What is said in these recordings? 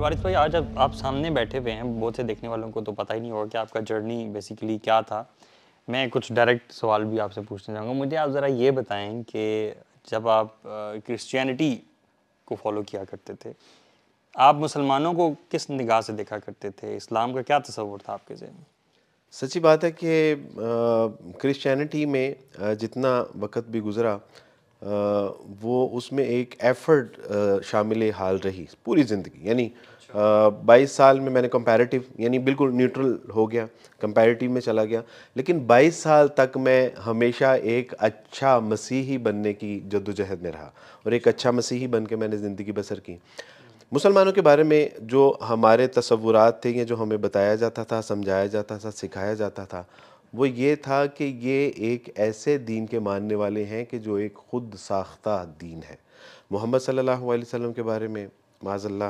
वारिस भाई आज अब आप सामने बैठे हुए हैं बहुत से देखने वालों को तो पता ही नहीं होगा कि आपका जर्नी बेसिकली क्या था मैं कुछ डायरेक्ट सवाल भी आपसे पूछना चाहूँगा मुझे आप ज़रा ये बताएं कि जब आप क्रिश्चियनिटी को फॉलो किया करते थे आप मुसलमानों को किस निगाह से देखा करते थे इस्लाम का क्या तस्वुर था आपके जहन में सच्ची बात है कि क्रिश्चियनिटी में जितना वक्त भी गुज़रा वो उसमें एक एफर्ट शामिल हाल रही पूरी ज़िंदगी यानी अच्छा। बाईस साल में मैंने कंपैरेटिव यानी बिल्कुल न्यूट्रल हो गया कंपैरेटिव में चला गया लेकिन बाईस साल तक मैं हमेशा एक अच्छा मसीही बनने की जद्दोजहद में रहा और एक अच्छा मसीही बन के मैंने ज़िंदगी बसर की मुसलमानों के बारे में जो हमारे तस्वुरात थे या जो हमें बताया जाता था समझाया जाता था सिखाया जाता था वो ये था कि ये एक ऐसे दीन के मानने वाले हैं कि जो एक ख़ुद साख्ता दीन है मोहम्मद सल्लल्लाहु अलैहि वसल्लम के बारे में माजल्ला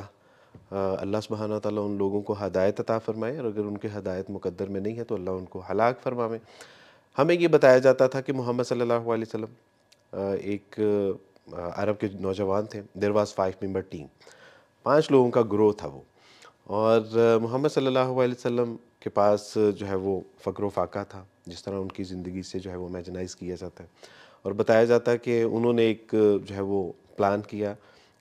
अल्लाह सुबहाना ताला उन लोगों को हदायत अता फ़रमाए और अगर उनके हदायत मुकद्दर में नहीं है तो अल्लाह उनको हलाक फरमावे हमें ये बताया जाता था कि मोहम्मद सल्लल्लाहु अलैहि वसल्लम एक अरब के नौजवान थे there was five member team पाँच लोगों का ग्रोह था वो और मोहम्मद सल्लल्लाहु अलैहि वसल्लम के पास जो है वो फ़क्र फाका था जिस तरह उनकी ज़िंदगी से जो है वो इमेजनाइज़ किया जाता है और बताया जाता है कि उन्होंने एक जो है वो प्लान किया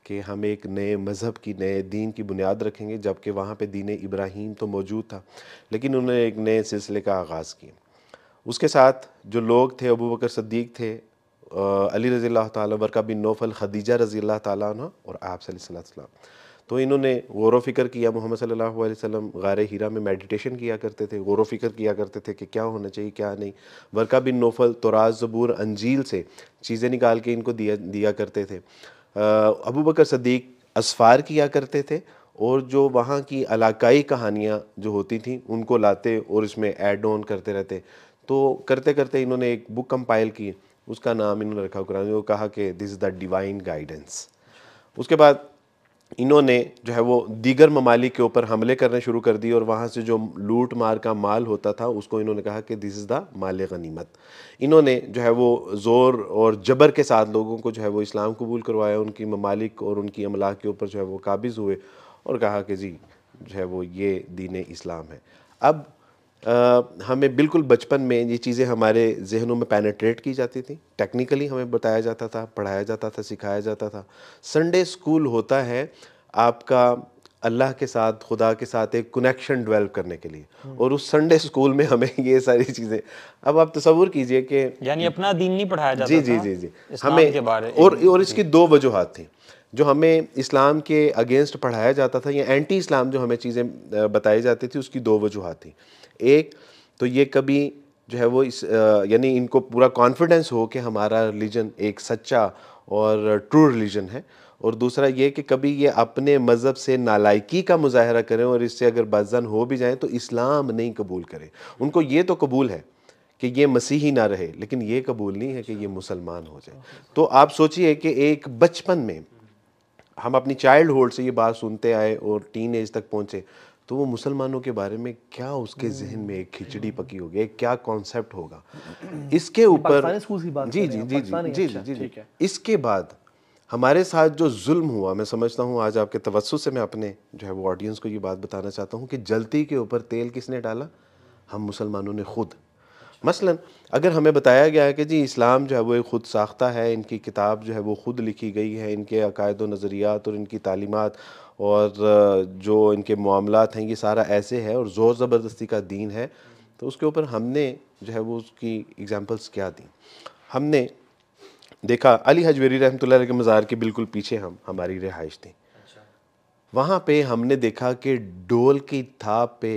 कि हम एक नए मज़हब की नए दीन की बुनियाद रखेंगे जबकि वहाँ पे दीन इब्राहिम तो मौजूद था लेकिन उन्होंने एक नए सिलसिले का आगाज़ किया उसके साथ जो लोग थे अबू बकर सद्दीक थे अली रज़ी अल्लाह तबरका बिन नौफल खदीजा रज़ी अल्लाह और आप सल्लल्लाहु तो इन्होंने गौर फ़िक्र किया मोहम्मद सल्लल्लाहु अलैहि वसल्लम गार हीरा में मेडिटेशन किया करते थे गौर फ़िक्र किया करते थे कि क्या होना चाहिए क्या नहीं वर्का बिन नोफल तोराज ज़बूर अंजील से चीज़ें निकाल के इनको दिया दिया करते थे अबू बकर सदीक असफ़ार किया करते थे और जो वहाँ की इलाकाई कहानियाँ जो होती थी उनको लाते और इसमें एड ऑन करते रहते तो करते करते इन्होंने एक बुक कंपाइल की उसका नाम इन्होंने रखा कुरान कहा कि this is the divine guidance उसके बाद इन्होंने जो है वो दीगर ममालिक के ऊपर हमले करने शुरू कर दिए और वहाँ से जो लूट मार का माल होता था उसको इन्होंने कहा कि दिस इज़ द माल गनीमत इन्होंने जो है वो ज़ोर और जबर के साथ लोगों को जो है वो इस्लाम कबूल करवाया उनकी ममालिक और उनकी अमला के ऊपर जो है वो काबिज़ हुए और कहा कि जी जो है वो ये दीन इस्लाम है अब हमें बिल्कुल बचपन में ये चीज़ें हमारे जहनों में पैनेट्रेट की जाती थी टेक्निकली हमें बताया जाता था पढ़ाया जाता था सिखाया जाता था संडे स्कूल होता है आपका अल्लाह के साथ खुदा के साथ एक कनेक्शन डेवलप करने के लिए हम्म। और उस संडे स्कूल में हमें ये सारी चीज़ें अब आप तस्वूर कीजिए कि यानी अपना दीन नहीं पढ़ाया जाता जी जी जी जी हमें और और इसकी दो वजूहत थी जो हमें इस्लाम के अगेंस्ट पढ़ाया जाता था या एंटी इस्लाम जो हमें चीज़ें बताई जाती थी उसकी दो वजूहत थी एक तो ये कभी जो है वो इस यानी इनको पूरा कॉन्फिडेंस हो कि हमारा रिलीजन एक सच्चा और ट्रू रिलीजन है और दूसरा ये कि कभी ये अपने मज़हब से नालायकी का मुजाहरा करें और इससे अगर बाजन हो भी जाए तो इस्लाम नहीं कबूल करें उनको ये तो कबूल है कि ये मसीही ना रहे लेकिन ये कबूल नहीं है कि ये मुसलमान हो जाए तो आप सोचिए कि एक बचपन में हम अपनी चाइल्ड होल्ड से ये बात सुनते आए और टीन एज तक पहुँचे तो वो मुसलमानों के बारे में क्या उसके हम्म। जहन में एक खिचड़ी पकी होगी एक क्या कॉन्सेप्ट होगा इसके ऊपर अच्छा, जी जी जी जी जी जी इसके बाद हमारे साथ जो जुल्म हुआ मैं समझता हूँ आज आपके तवस्सु से मैं अपने जो है वो ऑडियंस को ये बात बताना चाहता हूँ कि जलती के ऊपर तेल किसने डाला हम मुसलमानों ने खुद मसलन अगर हमें बताया गया है कि जी इस्लाम जो है वो एक ख़ुद साख्ता है इनकी किताब जो है वो ख़ुद लिखी गई है इनके अकायद नज़रियात और इनकी तालीमत और जो इनके मामलात हैं ये सारा ऐसे है और ज़ोर ज़बरदस्ती का दीन है तो उसके ऊपर हमने जो है वो उसकी एग्ज़ाम्पल्स क्या दी हमने देखा अली हजवेरी रहमत के मज़ार के बिल्कुल पीछे हम हमारी रिहाइश थी वहाँ पे हमने देखा कि डोल की थाप पे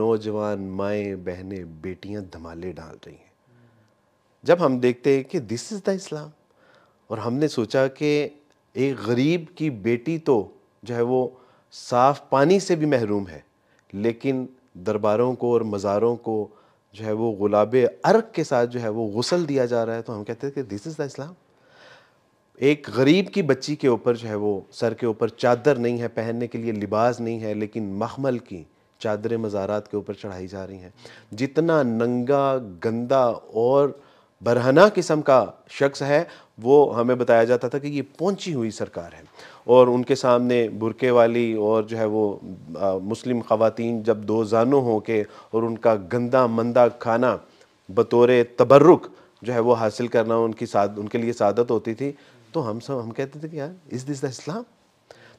नौजवान माएँ बहनें बेटियाँ धमाले डाल रही हैं जब हम देखते हैं कि दिस इज़ द इस्लाम और हमने सोचा कि एक गरीब की बेटी तो जो है वो साफ़ पानी से भी महरूम है लेकिन दरबारों को और मज़ारों को जो है वो गुलाब अर्क के साथ जो है वो गसल दिया जा रहा है तो हम कहते हैं कि दिस इज़ द इस्लाम एक गरीब की बच्ची के ऊपर जो है वो सर के ऊपर चादर नहीं है पहनने के लिए लिबास नहीं है लेकिन मखमल की चादर मज़ारात के ऊपर चढ़ाई जा रही हैं जितना नंगा गंदा और बरहना किस्म का शख्स है वो हमें बताया जाता था कि ये पहुंची हुई सरकार है और उनके सामने बुरके वाली और जो है वो आ, मुस्लिम ख़वातीन जब दो जानों हों के और उनका गंदा मंदा खाना बतौर तबर्रुक जो है वो हासिल करना उनकी साद उनके लिए सादत होती थी तो हम सब हम कहते थे कि यार इज़ दिस द इस्लाम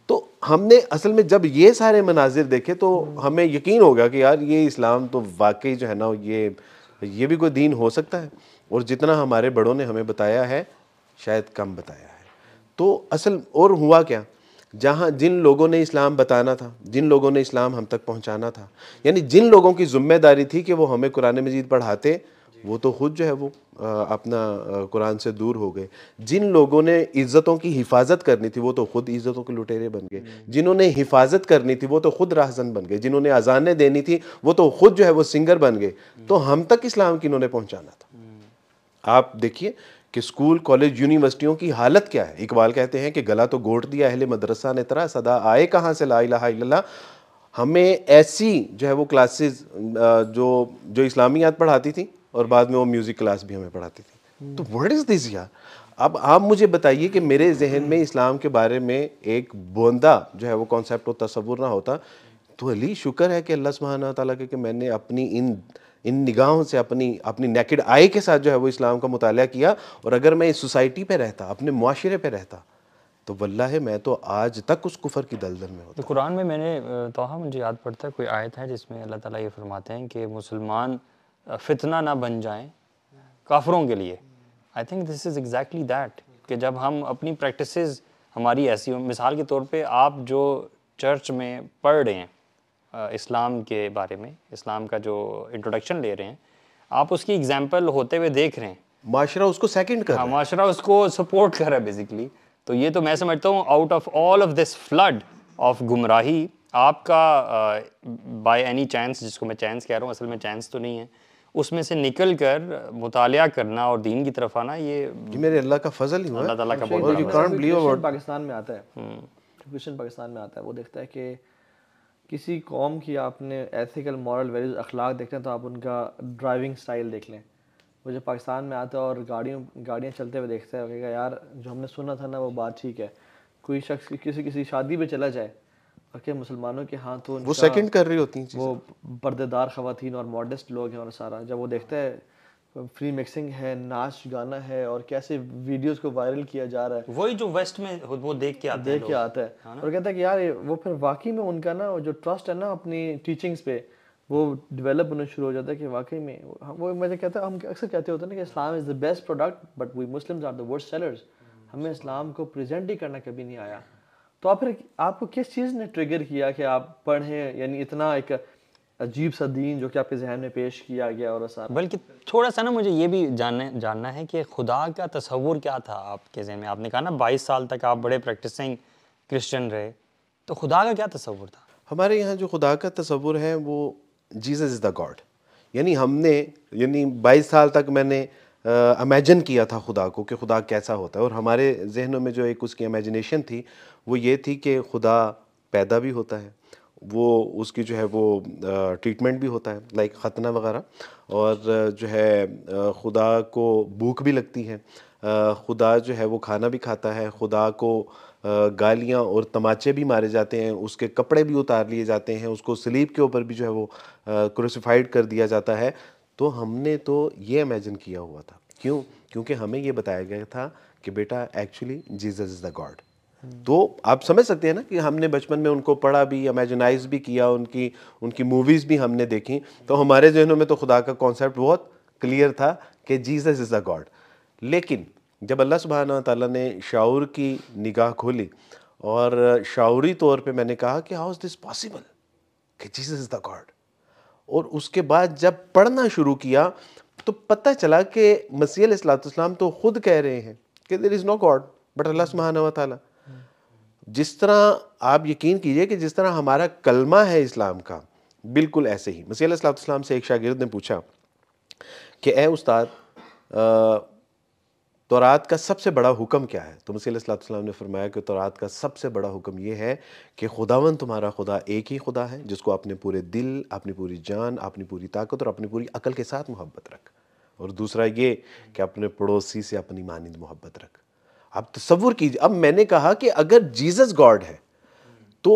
तो हमने असल में जब ये सारे मनाजिर देखे तो हमें यकीन हो गया कि यार ये इस्लाम तो वाकई जो है ना ये ये भी कोई दीन हो सकता है और जितना हमारे बड़ों ने हमें बताया है शायद कम बताया है तो असल और हुआ क्या जहाँ जिन लोगों ने इस्लाम बताना था जिन लोगों ने इस्लाम हम तक पहुँचाना था यानी जिन लोगों की जिम्मेदारी थी कि वो हमें कुरान मजीद पढ़ाते वो तो खुद जो है वो अपना कुरान से दूर हो गए जिन लोगों ने इज़्ज़तों की हिफाजत करनी थी वो तो खुद इज़्ज़तों के लुटेरे बन गए हम्म। जिन्होंने हिफाजत करनी थी वो तो खुद राहजन बन गए जिन्होंने अजानें देनी थी वो तो खुद जो है वो सिंगर बन गए हम्म। तो हम तक इस्लाम की इन्होंने पहुँचाना था हम्म। आप देखिए कि स्कूल कॉलेज यूनिवर्सिटियों की हालत क्या है इकबाल कहते हैं कि गला तो गोट दिया अहले मदरसा ने तरह सदा आए कहाँ से ला लाला हमें ऐसी जो है वो क्लासेस जो जो इस्लामियात पढ़ाती थी और बाद में वो म्यूज़िक क्लास भी हमें पढ़ाती थी तो वर्ड इज़ दिस यार अब आप मुझे बताइए कि मेरे जहन में इस्लाम के बारे में एक बोंदा जो है वो कॉन्सेप्ट और तस्वुर ना होता तो अली शुक्र है कि अल्लाह सुबहाना ताली के, कि मैंने अपनी इन इन निगाहों से अपनी अपनी नेकेड आई के साथ जो है वो इस्लाम का मुताल किया और अगर मैं इस सोसाइटी पे रहता अपने माशरे पे रहता तो वल्ला है मैं तो आज तक उस कुफर की दलदल में होता तो कुरान में मैंने तोहा मुझे याद पड़ता है कोई आयत है जिसमें अल्लाह ताला ये फरमाते हैं कि मुसलमान फितना ना बन जाएं काफरों के लिए I think this is exactly that कि जब हम अपनी प्रैक्टिस हमारी ऐसी हो मिसाल के तौर पे आप जो चर्च में पढ़ रहे हैं इस्लाम के बारे में इस्लाम का जो इंट्रोडक्शन ले रहे हैं आप उसकी एग्जाम्पल होते हुए देख रहे हैं माशरा उसको सेकंड कर हाँ, माशरा उसको सपोर्ट कर रहा है बेसिकली तो ये तो मैं समझता हूँ out of all of this flood of गुमराही आपका बाय एनी चांस जिसको मैं चांस कह रहा हूँ असल में चांस तो नहीं है उसमें से निकल कर मुताल करना और दीन की तरफ आना ये मेरे अल्लाह का फजल ही हुआ अल्लाह का बहुत यू कांट बिलीव पाकिस्तान में आता है पाकिस्तान में आता है वो देखता है कि किसी कौम की आपने एथिकल मॉरल वैल्यूज अखलाक देखते हैं तो आप उनका ड्राइविंग स्टाइल देख लें वो जब पाकिस्तान में आता है और गाड़ियों गाड़ियाँ चलते हुए देखता है यार जो हमने सुना था ना वो बात ठीक है कोई शख्स किसी किसी शादी पे चला जाए के मुसलमानों के हाथ वो सेकंड कर रही होती हैं वो पर्देदार खातन और मॉडस्ट लोग हैं और सारा जब वो देखता है फ्री मिक्सिंग है नाच गाना है और कैसे वीडियोस को वायरल किया जा रहा है वही जो वेस्ट में वो देख के आते देख के आता है हाँ और कहता है कि यार वो फिर वाकई में उनका ना जो ट्रस्ट है ना अपनी टीचिंग्स पे वो डेवलप होना शुरू हो जाता है कि वाकई में वो मैं कहता है हम अक्सर कहते होते हैं ना कि Islam is the best product but we Muslims are the worst sellers हमें इस्लाम को प्रेजेंट ही करना कभी नहीं आया तो आप फिर आपको किस चीज़ ने ट्रिगर किया कि आप पढ़ें यानी इतना एक अजीब सा दीन जो कि आपके जहन में पेश किया गया और सारा बल्कि थोड़ा सा ना मुझे ये भी जानने जानना है कि खुदा का तस्वूर क्या था आपके जहन में आपने कहा ना बाईस साल तक आप बड़े प्रैक्टिसिंग क्रिश्चियन रहे तो खुदा का क्या तस्वूर था हमारे यहाँ जो खुदा का तस्वूर है वो जीसस इज़ द गॉड यानी हमने यानी बाईस साल तक मैंने इमेजिन किया था खुदा को कि खुदा कैसा होता है और हमारे जहनों में जो एक उसकी इमेजिनेशन थी वो ये थी कि खुदा पैदा भी होता है वो उसकी जो है वो ट्रीटमेंट भी होता है लाइक ख़तना वगैरह और जो है खुदा को भूख भी लगती है खुदा जो है वो खाना भी खाता है खुदा को गालियाँ और तमाचे भी मारे जाते हैं उसके कपड़े भी उतार लिए जाते हैं उसको स्लीप के ऊपर भी जो है वो क्रूसीफाइड कर दिया जाता है तो हमने तो ये इमेजिन किया हुआ था क्यों क्योंकि हमें ये बताया गया था कि बेटा actually Jesus is the God तो आप समझ सकते हैं ना कि हमने बचपन में उनको पढ़ा भी इमेजिनाइज भी किया उनकी उनकी मूवीज़ भी हमने देखी तो हमारे जहनों में तो खुदा का कॉन्सेप्ट बहुत क्लियर था कि जीसस इज़ द गॉड लेकिन जब अल्लाह सुबहान ताला ने शाऊर की निगाह खोली और शाऊरी तौर पे मैंने कहा कि हाउ इज़ दिस पॉसिबल कि जीसस इज़ द गॉड और उसके बाद जब पढ़ना शुरू किया तो पता चला कि मसीह असलातम तो खुद कह रहे हैं कि there is no God but अल्लाह सुबहाना व जिस तरह आप यकीन कीजिए कि जिस तरह हमारा कलमा है इस्लाम का बिल्कुल ऐसे ही मसीह सलाम से एक शागिर्द ने पूछा कि ए उस्ताद तोरात का सबसे बड़ा हुक्म क्या है तो मसीम ने फरमाया कि तोरात का सबसे बड़ा हुक्म यह है कि खुदावन तुम्हारा खुदा एक ही खुदा है जिसको अपने पूरे दिल अपनी पूरी जान अपनी पूरी ताकत और अपनी पूरी अकल के साथ मोहब्बत रख और दूसरा ये कि अपने पड़ोसी से अपनी मानंद मोहब्बत रख अब तस्वुर कीजिए अब मैंने कहा कि अगर जीसस गॉड है तो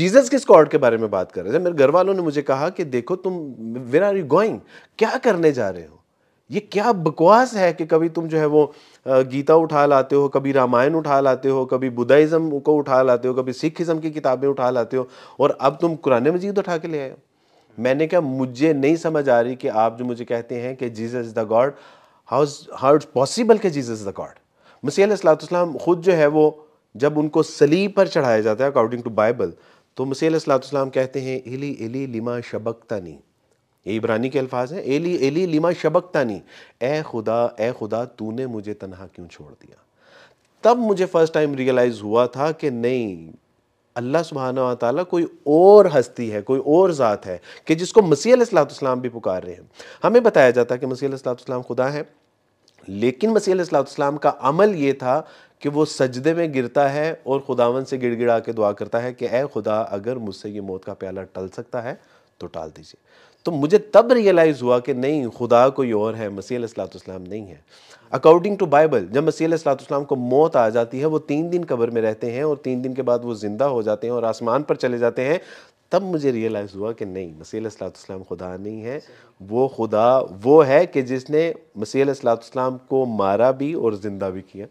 जीसस किस गॉड के बारे में बात कर रहे थे मेरे घर वालों ने मुझे कहा कि देखो तुम वेर आर यू गोइंग क्या करने जा रहे हो ये क्या बकवास है कि कभी तुम जो है वो गीता उठा लाते हो कभी रामायण उठा लाते हो कभी बुद्धाइजम को उठा लाते हो कभी सिखिज़म की किताबें उठा लाते हो और अब तुम कुरान मजीद उठा के ले आए हो मैंने कहा मुझे नहीं समझ आ रही कि आप जो मुझे कहते हैं कि Jesus is the God how how it's possible के जीसस इज़ द गॉड मसीम ख़ुद जो है वो जब उनको सलीब पर चढ़ाया जाता है अकॉर्डिंग टू बाइबल तो सलाम कहते हैं इली इली लिमा शबकता नहीं ये इब्रानी के अल्फाज हैं एली एली लिमा शबकतानी ए खुदा ए खुदा तूने मुझे तनहा क्यों छोड़ दिया तब मुझे फ़र्स्ट टाइम रियलाइज़ हुआ था कि नहीं अल्लाह सुबहाना ताली कोई और हस्ती है कोई और ज़ात है कि जिसको मसीहलाम भी पुकार रहे हैं हमें बताया जाता है कि मसीहलाम खुदा है लेकिन मसीहलाम का अमल ये था कि वो सजदे में गिरता है और खुदावन से गिड़गिड़ा के दुआ करता है कि ए खुदा अगर मुझसे ये मौत का प्याला टल सकता है तो टाल दीजिए तो मुझे तब रियलाइज़ हुआ कि नहीं खुदा कोई और है मसीह सलाम नहीं है अकॉर्डिंग टू बाइबल जब मसीह सलाम को मौत आ जाती है वो तीन दिन कब्र में रहते हैं और तीन दिन के बाद वो ज़िंदा हो जाते हैं और आसमान पर चले जाते हैं तब मुझे रियलाइज़ हुआ कि नहीं मसीह खुदा नहीं है वो खुदा वो है कि जिसने मसीह को मारा भी और ज़िंदा भी किया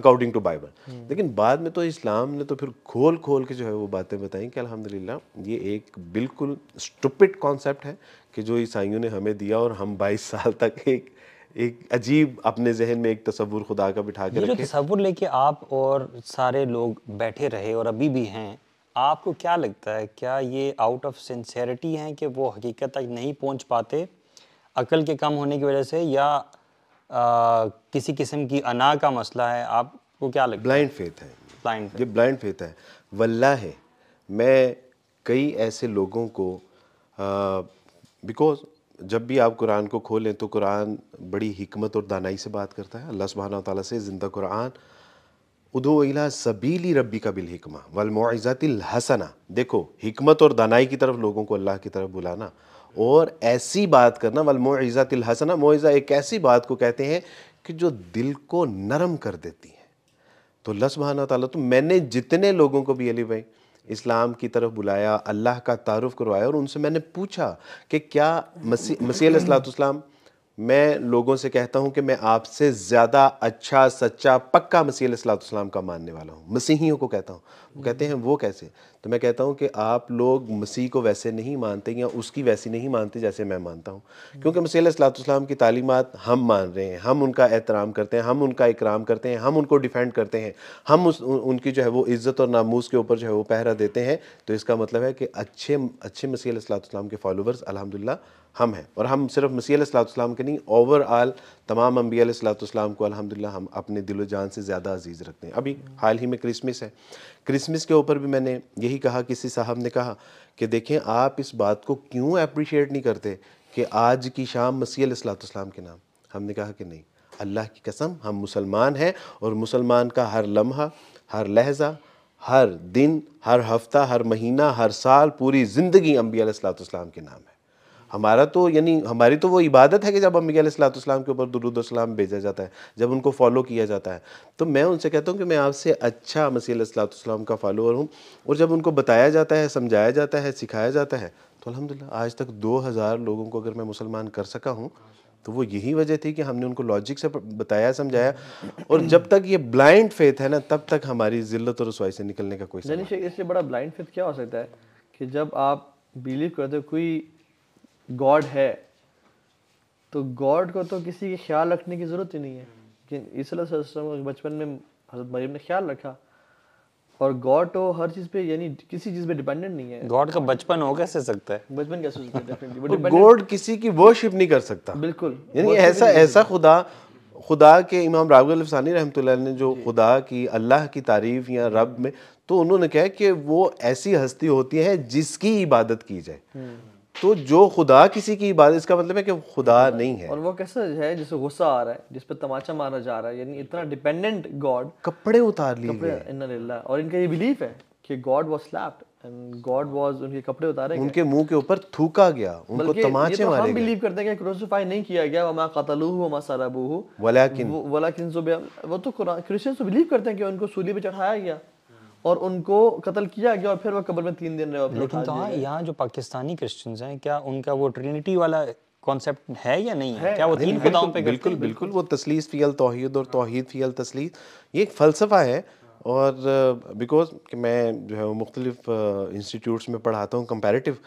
अकॉर्डिंग टू बाइबल लेकिन बाद में तो इस्लाम ने तो फिर खोल खोल के जो है वो बातें बताई कि अलहमदिल्ला ये एक बिल्कुल स्टुपिड कॉन्सेप्ट है कि जो ईसाइयों ने हमें दिया और हम बाईस साल तक एक एक अजीब अपने जहन में एक तस्वुर खुदा का बिठा के रखे तस्वुर लेके आप और सारे लोग बैठे रहे और अभी भी हैं आपको क्या लगता है क्या ये आउट ऑफ सिंसेरिटी हैं कि वो हकीकत तक नहीं पहुंच पाते अकल के कम होने की वजह से या आ, किसी किस्म की अना का मसला है आपको क्या लगता ब्लाइंड फेथ है ब्लाइंड ये ब्लाइंड फेथ है वल्ला है मैं कई ऐसे लोगों को बिकॉज जब भी आप कुरान को खोलें तो कुरान बड़ी हमत और दानाई से बात करता है अल्लाह सुबहाना तौला से ज़िंदा कुरान उदो इला सबीली रबी का बिल हिकमा वलमोज़ातिल हसना देखो हिकमत और दानाई की तरफ लोगों को अल्लाह की तरफ बुलाना और ऐसी बात करना वलमोज़ातिल हसना मोज़ा एक ऐसी बात को कहते हैं कि जो दिल को नरम कर देती है तो अल्लाह सुबहाना तो मैंने जितने लोगों को भी अली भाई इस्लाम की तरफ बुलाया अल्लाह का तारुफ करवाया और उनसे मैंने पूछा कि क्या मसीह मसीह मैं लोगों से कहता हूं कि मैं आपसे ज़्यादा अच्छा सच्चा पक्का मसीह सलाम का मानने वाला हूं मसीहियों को कहता हूं वो कहते हैं वो कैसे तो मैं कहता हूं कि आप लोग मसीह को वैसे नहीं मानते या उसकी वैसी नहीं मानते जैसे मैं मानता हूं क्योंकि मसीह सलाम की तालीमत हम मान रहे हैं हम उनका एहतराम करते हैं हम उनका इकराम करते हैं हम उनको डिफेंड करते हैं हम उस उनकी जो है वो इज़्ज़त और नामूस के ऊपर जो है वो पहरा देते हैं तो इसका मतलब है कि अच्छे अच्छे मसीह सलाम के फॉलोवर्स अलहमदिल्ला हम हैं और हम सिर्फ मसीह सलाम के नहीं ओवरऑल तमाम अम्बी सलाम को अल्हम्दुलिल्लाह हम अपने दिलो जान से ज़्यादा अजीज़ रखते हैं अभी हाल ही में क्रिसमस है क्रिसमस के ऊपर भी मैंने यही कहा किसी साहब ने कहा कि देखें आप इस बात को क्यों अप्रिशिएट नहीं करते कि आज की शाम मसीह सलाम के नाम हमने कहा कि नहीं अल्लाह की कसम हम मुसलमान हैं और मुसलमान का हर लम्हा हर लहजा हर दिन हर हफ्ता हर महीना हर साल पूरी ज़िंदगी अम्बी सलाम के नाम है हमारा तो यानी हमारी तो वो इबादत है कि जब अम्मी सलाम के ऊपर दरुदोसलाम भेजा जाता है जब उनको फॉलो किया जाता है तो मैं उनसे कहता हूँ कि मैं आपसे अच्छा मसीह सलाम का फॉलोअर हूँ और जब उनको बताया जाता है समझाया जाता है सिखाया जाता है तो अलहमदिल्ला आज तक दो हज़ार लोगों को अगर मैं मुसलमान कर सका हूँ तो वो यही वजह थी कि हमने उनको लॉजिक से बताया समझाया और जब तक ये ब्लाइंड फेथ है ना तब तक हमारी जिल्लत और रसवाई से निकलने का कोई इससे बड़ा ब्लाइंड फेथ क्या हो सकता है कि जब आप बिलीव करते हो कोई गॉड है तो गॉड को तो किसी के ख्याल रखने की ज़रूरत ही नहीं है लेकिन इसलिए बचपन में हजरत मरीम ने ख्याल रखा और गॉड तो हर चीज पे यानी किसी चीज पे डिपेंडेंट नहीं है गॉड का बचपन हो कैसे सकता है बचपन कैसे सकता गॉड तो किसी की वर्शिप नहीं कर सकता बिल्कुल यानी ऐसा ऐसा खुदा खुदा के इमाम राबानी रहमत ने जो खुदा की अल्लाह की तारीफ या रब में तो उन्होंने कहा कि वो ऐसी हस्ती होती है जिसकी इबादत की जाए हम्म। तो जो खुदा किसी की इबादत इसका मतलब है कि खुदा नहीं है और वो कैसा है जिसे गुस्सा आ रहा है जिस पर तमाचा मारा जा रहा है यानी इतना डिपेंडेंट गॉड कपड़े उतार लिए और इनका ये बिलीफ है कि God was slapped and God was उनके कपड़े उतारे उनके मुंह के ऊपर थूका गया उनको तमाचे तो मारे हम बिलीव करते हैं कि क्रूसिफाई नहीं किया गया वमा कतलूहु वमा सराबूहु वलाकिन वलाकिन वो तो क्रिश्चियंस तो बिलीव करते हैं कि उनको सूली पे चढ़ाया गया और उनको कत्ल किया गया और फिर वह कब्र में तीन दिन रहे लेकिन तो हाँ यहाँ जो पाकिस्तानी क्रिश्चियन हैं क्या उनका वो ट्रिनिटी वाला कॉन्सेप्ट है या नहीं है क्या वो तीन खुदाओं पे बिल्कुल बिल्कुल वो तसलीस फील तोहहीद तोहद और तोहद फील तसलीस ये एक फ़लसफ़ा है और बिकॉज मैं जो है मुख्तलिफ इंस्टीट्यूट्स में पढ़ाता हूँ कंपेरेटिव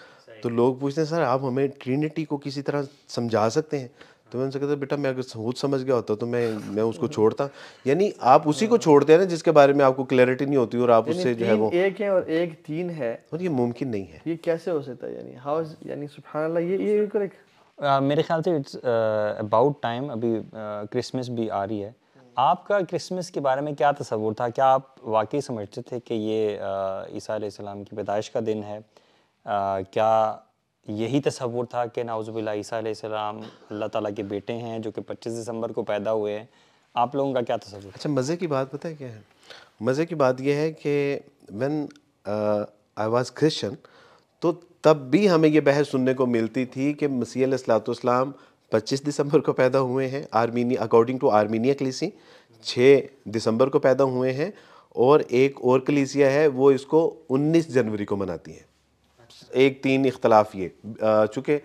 तो लोग पूछते हैं सर आप हमें ट्रिनिटी को किसी तरह समझा सकते हैं तो मैं उनसे कहता बेटा मैं अगर सोच समझ गया होता तो मैं मैं उसको छोड़ता यानी आप उसी को छोड़ते हैं ना जिसके बारे में आपको क्लैरिटी नहीं होती और आप उससे जो है वो एक है और एक तीन है और ये मुमकिन नहीं है ये कैसे हो सकता है यानी हाउ यानी सुबह अल्लाह ये ये करेक्ट मेरे ख्याल से इट्स अबाउट टाइम अभी क्रिसमस भी आ रही है आपका क्रिसमस के बारे में क्या तस्वूर था क्या आप वाकई समझते थे कि ये ईसा uh, की पैदाइश का दिन है uh, क्या यही तस्वुर था कि नाउज़बिल्ला ईसा अल्लाह ताला के बेटे हैं जो कि 25 दिसंबर को पैदा हुए हैं आप लोगों का क्या तस्वुर अच्छा मज़े की बात पता है क्या है मज़े की बात यह है कि वन आई वॉज क्रिश्चन तो तब भी हमें यह बहस सुनने को मिलती थी कि मसीह सलाम पच्चीस दिसंबर को पैदा हुए हैं आर्मीनी अकॉर्डिंग टू आर्मीनिया कलीसी छः दिसंबर को पैदा हुए हैं और एक और कलीसिया है वो इसको 19 जनवरी को मनाती है एक तीन इख्तलाफ ये चूँकि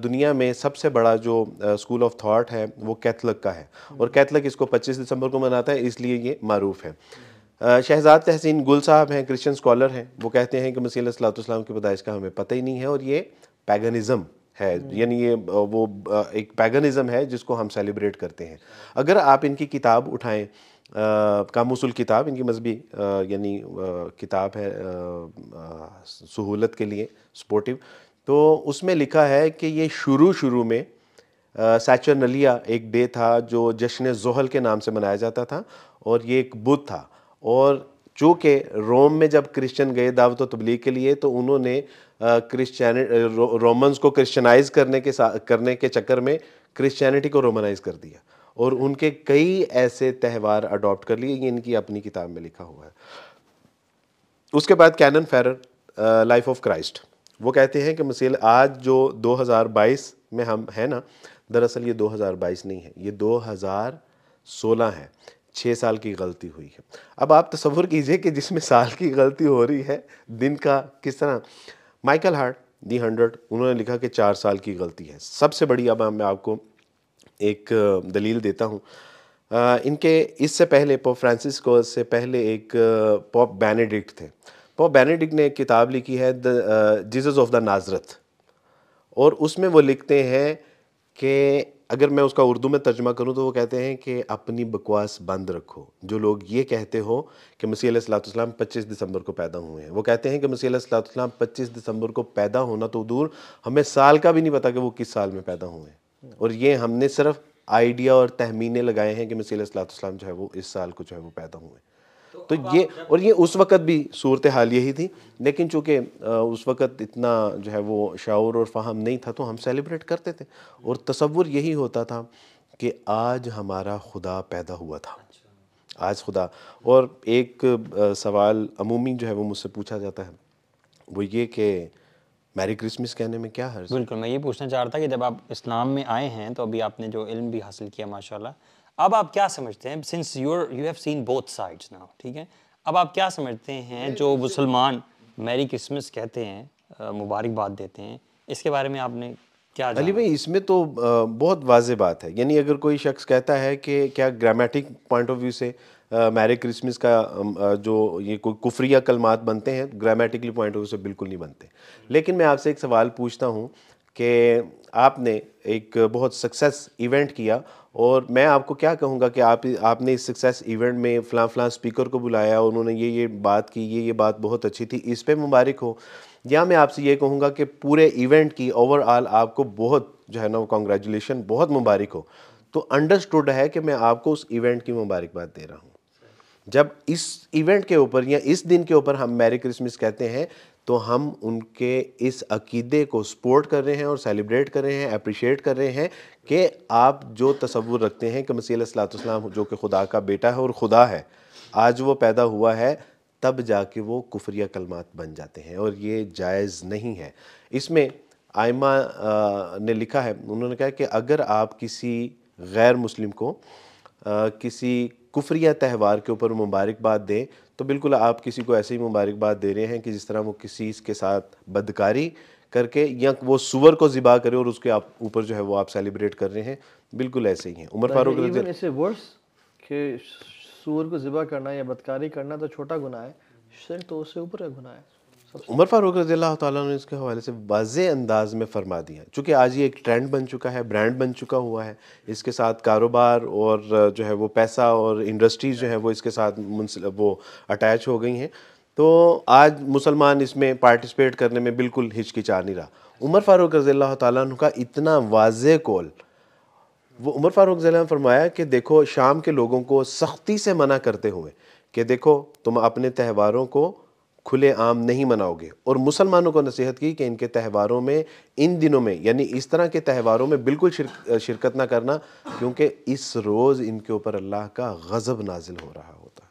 दुनिया में सबसे बड़ा जो स्कूल ऑफ थाट है वो कैथलक का है और कैथलक इसको 25 दिसंबर को मनाता है इसलिए ये मरूफ है शहजाद तहसीन गुल साहब हैं क्रिश्चियन स्कॉलर हैं वो कहते हैं कि मसीह सलाम की पैदाइश का हमें पता ही नहीं है और ये पैगनिज़म है यानी ये वो एक पैगनिज़म है जिसको हम सेलिब्रेट करते हैं अगर आप इनकी किताब उठाएं कामूसल किताब इनकी मजहबी यानी किताब है सहूलत के लिए सपोर्टिव तो उसमें लिखा है कि ये शुरू शुरू में सैचर नलिया एक डे था जो जश्न जोहल के नाम से मनाया जाता था और ये एक बुध था और चूँकि रोम में जब क्रिश्चियन गए दावत तबलीग के लिए तो उन्होंने क्रिश्चियन रो, रोमन्स को क्रिश्चनाइज करने के करने के चक्कर में क्रिश्चियनिटी को रोमनाइज कर दिया और उनके कई ऐसे त्यौहार अडॉप्ट कर लिए ये इनकी अपनी किताब में लिखा हुआ है उसके बाद कैनन फेर लाइफ ऑफ क्राइस्ट वो कहते हैं कि मसील आज जो 2022 में हम हैं ना दरअसल ये 2022 नहीं है ये 2016 है छः साल की गलती हुई है अब आप तस्वुर कीजिए कि जिसमें साल की गलती हो रही है दिन का किस तरह माइकल हार्ट दी हंड्रेड उन्होंने लिखा कि चार साल की गलती है सबसे बड़ी अब मैं आपको एक दलील देता हूँ इनके इससे पहले पोप फ्रांसिस्को से पहले एक पॉप बेनेडिक्ट थे पॉप बेनेडिक्ट ने एक किताब लिखी है the Jesus of the Nazareth और उसमें वो लिखते हैं कि अगर मैं उसका उर्दू में तर्जमा करूं तो वो कहते हैं कि अपनी बकवास बंद रखो जो लोग ये कहते हो कि मसीह सलाम 25 दिसंबर को पैदा हुए हैं वो कहते हैं कि मसीह सलाम 25 दिसंबर को पैदा होना तो दूर हमें साल का भी नहीं पता कि वो किस साल में पैदा हुए हैं और ये हमने सिर्फ आइडिया और तहमीने लगाए हैं कि मसी असलाम जो है वो इस साल को जो है वो पैदा हुए तो, तो ये और ये उस वक्त भी सूरत हाल यही थी लेकिन चूंकि उस वक्त इतना जो है वो शाउर और फाहम नहीं था तो हम सेलिब्रेट करते थे और तस्वुर यही होता था कि आज हमारा खुदा पैदा हुआ था अच्छा। आज खुदा और एक सवाल अमूमी जो है वो मुझसे पूछा जाता है वो ये कि मैरी क्रिसमस कहने में क्या हर्ज बिल्कुल मैं ये पूछना चाह रहा था कि जब आप इस्लाम में आए हैं तो अभी आपने जो इल्म भी हासिल किया माशाल्लाह अब आप क्या समझते हैं since your you have seen both sides now ठीक है अब आप क्या समझते हैं जो मुसलमान मैरी क्रिसमस कहते हैं मुबारकबाद देते हैं इसके बारे में आपने क्या अली भाई इसमें तो बहुत वाज बात है यानी अगर कोई शख्स कहता है कि क्या ग्रामेटिक पॉइंट ऑफ व्यू से मैरी क्रिसमस का जो ये कोई कुफ्रिया कलमात बनते हैं ग्रामेटिकली पॉइंट ऑफ से बिल्कुल नहीं बनते लेकिन मैं आपसे एक सवाल पूछता हूँ कि आपने एक बहुत सक्सेस इवेंट किया और मैं आपको क्या कहूँगा कि आप आपने इस सक्सेस इवेंट में फ़लाँ फ़लाँ स्पीकर को बुलाया उन्होंने ये ये बात की ये ये बात बहुत अच्छी थी इस पर मुबारक हो या मैं आपसे ये कहूँगा कि पूरे इवेंट की ओवरऑल आपको बहुत जो है ना वो कॉन्ग्रेचुलेशन बहुत मुबारक हो तो अंडरस्टूड है कि मैं आपको उस इवेंट की मुबारकबाद दे रहा हूँ जब इस इवेंट के ऊपर या इस दिन के ऊपर हम मैरी क्रिसमस कहते हैं तो हम उनके इस अकीदे को सपोर्ट कर रहे हैं और सेलिब्रेट कर रहे हैं अप्रिशिएट कर रहे हैं कि आप जो तस्वुर रखते हैं कि मसीह सलाम जो कि खुदा का बेटा है और खुदा है आज वो पैदा हुआ है तब जाके वो कुफरिया कलमात बन जाते हैं और ये जायज़ नहीं है इसमें आयमा ने लिखा है उन्होंने कहा कि अगर आप किसी गैर मुस्लिम को किसी कुफर या त्यौहार के ऊपर मुबारकबाद दें तो बिल्कुल आप किसी को ऐसे ही मुबारकबाद दे रहे हैं कि जिस तरह वो किसी के साथ बदकारी करके या वो सुअर को ज़िबा करें और उसके आप ऊपर जो है वो आप सेलिब्रेट कर रहे हैं बिल्कुल ऐसे ही हैं उमर तो फारूक ऐसे वर्ड्स के सुअर को ज़िबा करना या बदकारी करना तो छोटा गुनाह है तो उससे ऊपर का गुनाह है उमर फारूक रजी अल्लाह ने इसके हवाले से वाज अंदाज में फरमा दिया चूँकि आज ये एक ट्रेंड बन चुका है ब्रांड बन चुका हुआ है इसके साथ कारोबार और जो है वो पैसा और इंडस्ट्रीज जो है वो इसके साथ वो अटैच हो गई हैं तो आज मुसलमान इसमें पार्टिसिपेट करने में बिल्कुल हिचकिचा नहीं रहा उमर फारूक रजी अल्लाह का इतना वाज कौल वो उमर फारूक ने फरमाया कि देखो शाम के लोगों को सख्ती से मना करते हुए कि देखो तुम अपने त्यौहारों को खुले आम नहीं मनाओगे और मुसलमानों को नसीहत की कि इनके त्यौहारों में इन दिनों में यानी इस तरह के त्यौहारों में बिल्कुल शिर, शिरकत ना करना क्योंकि इस रोज़ इनके ऊपर अल्लाह का गज़ब नाजिल हो रहा होता है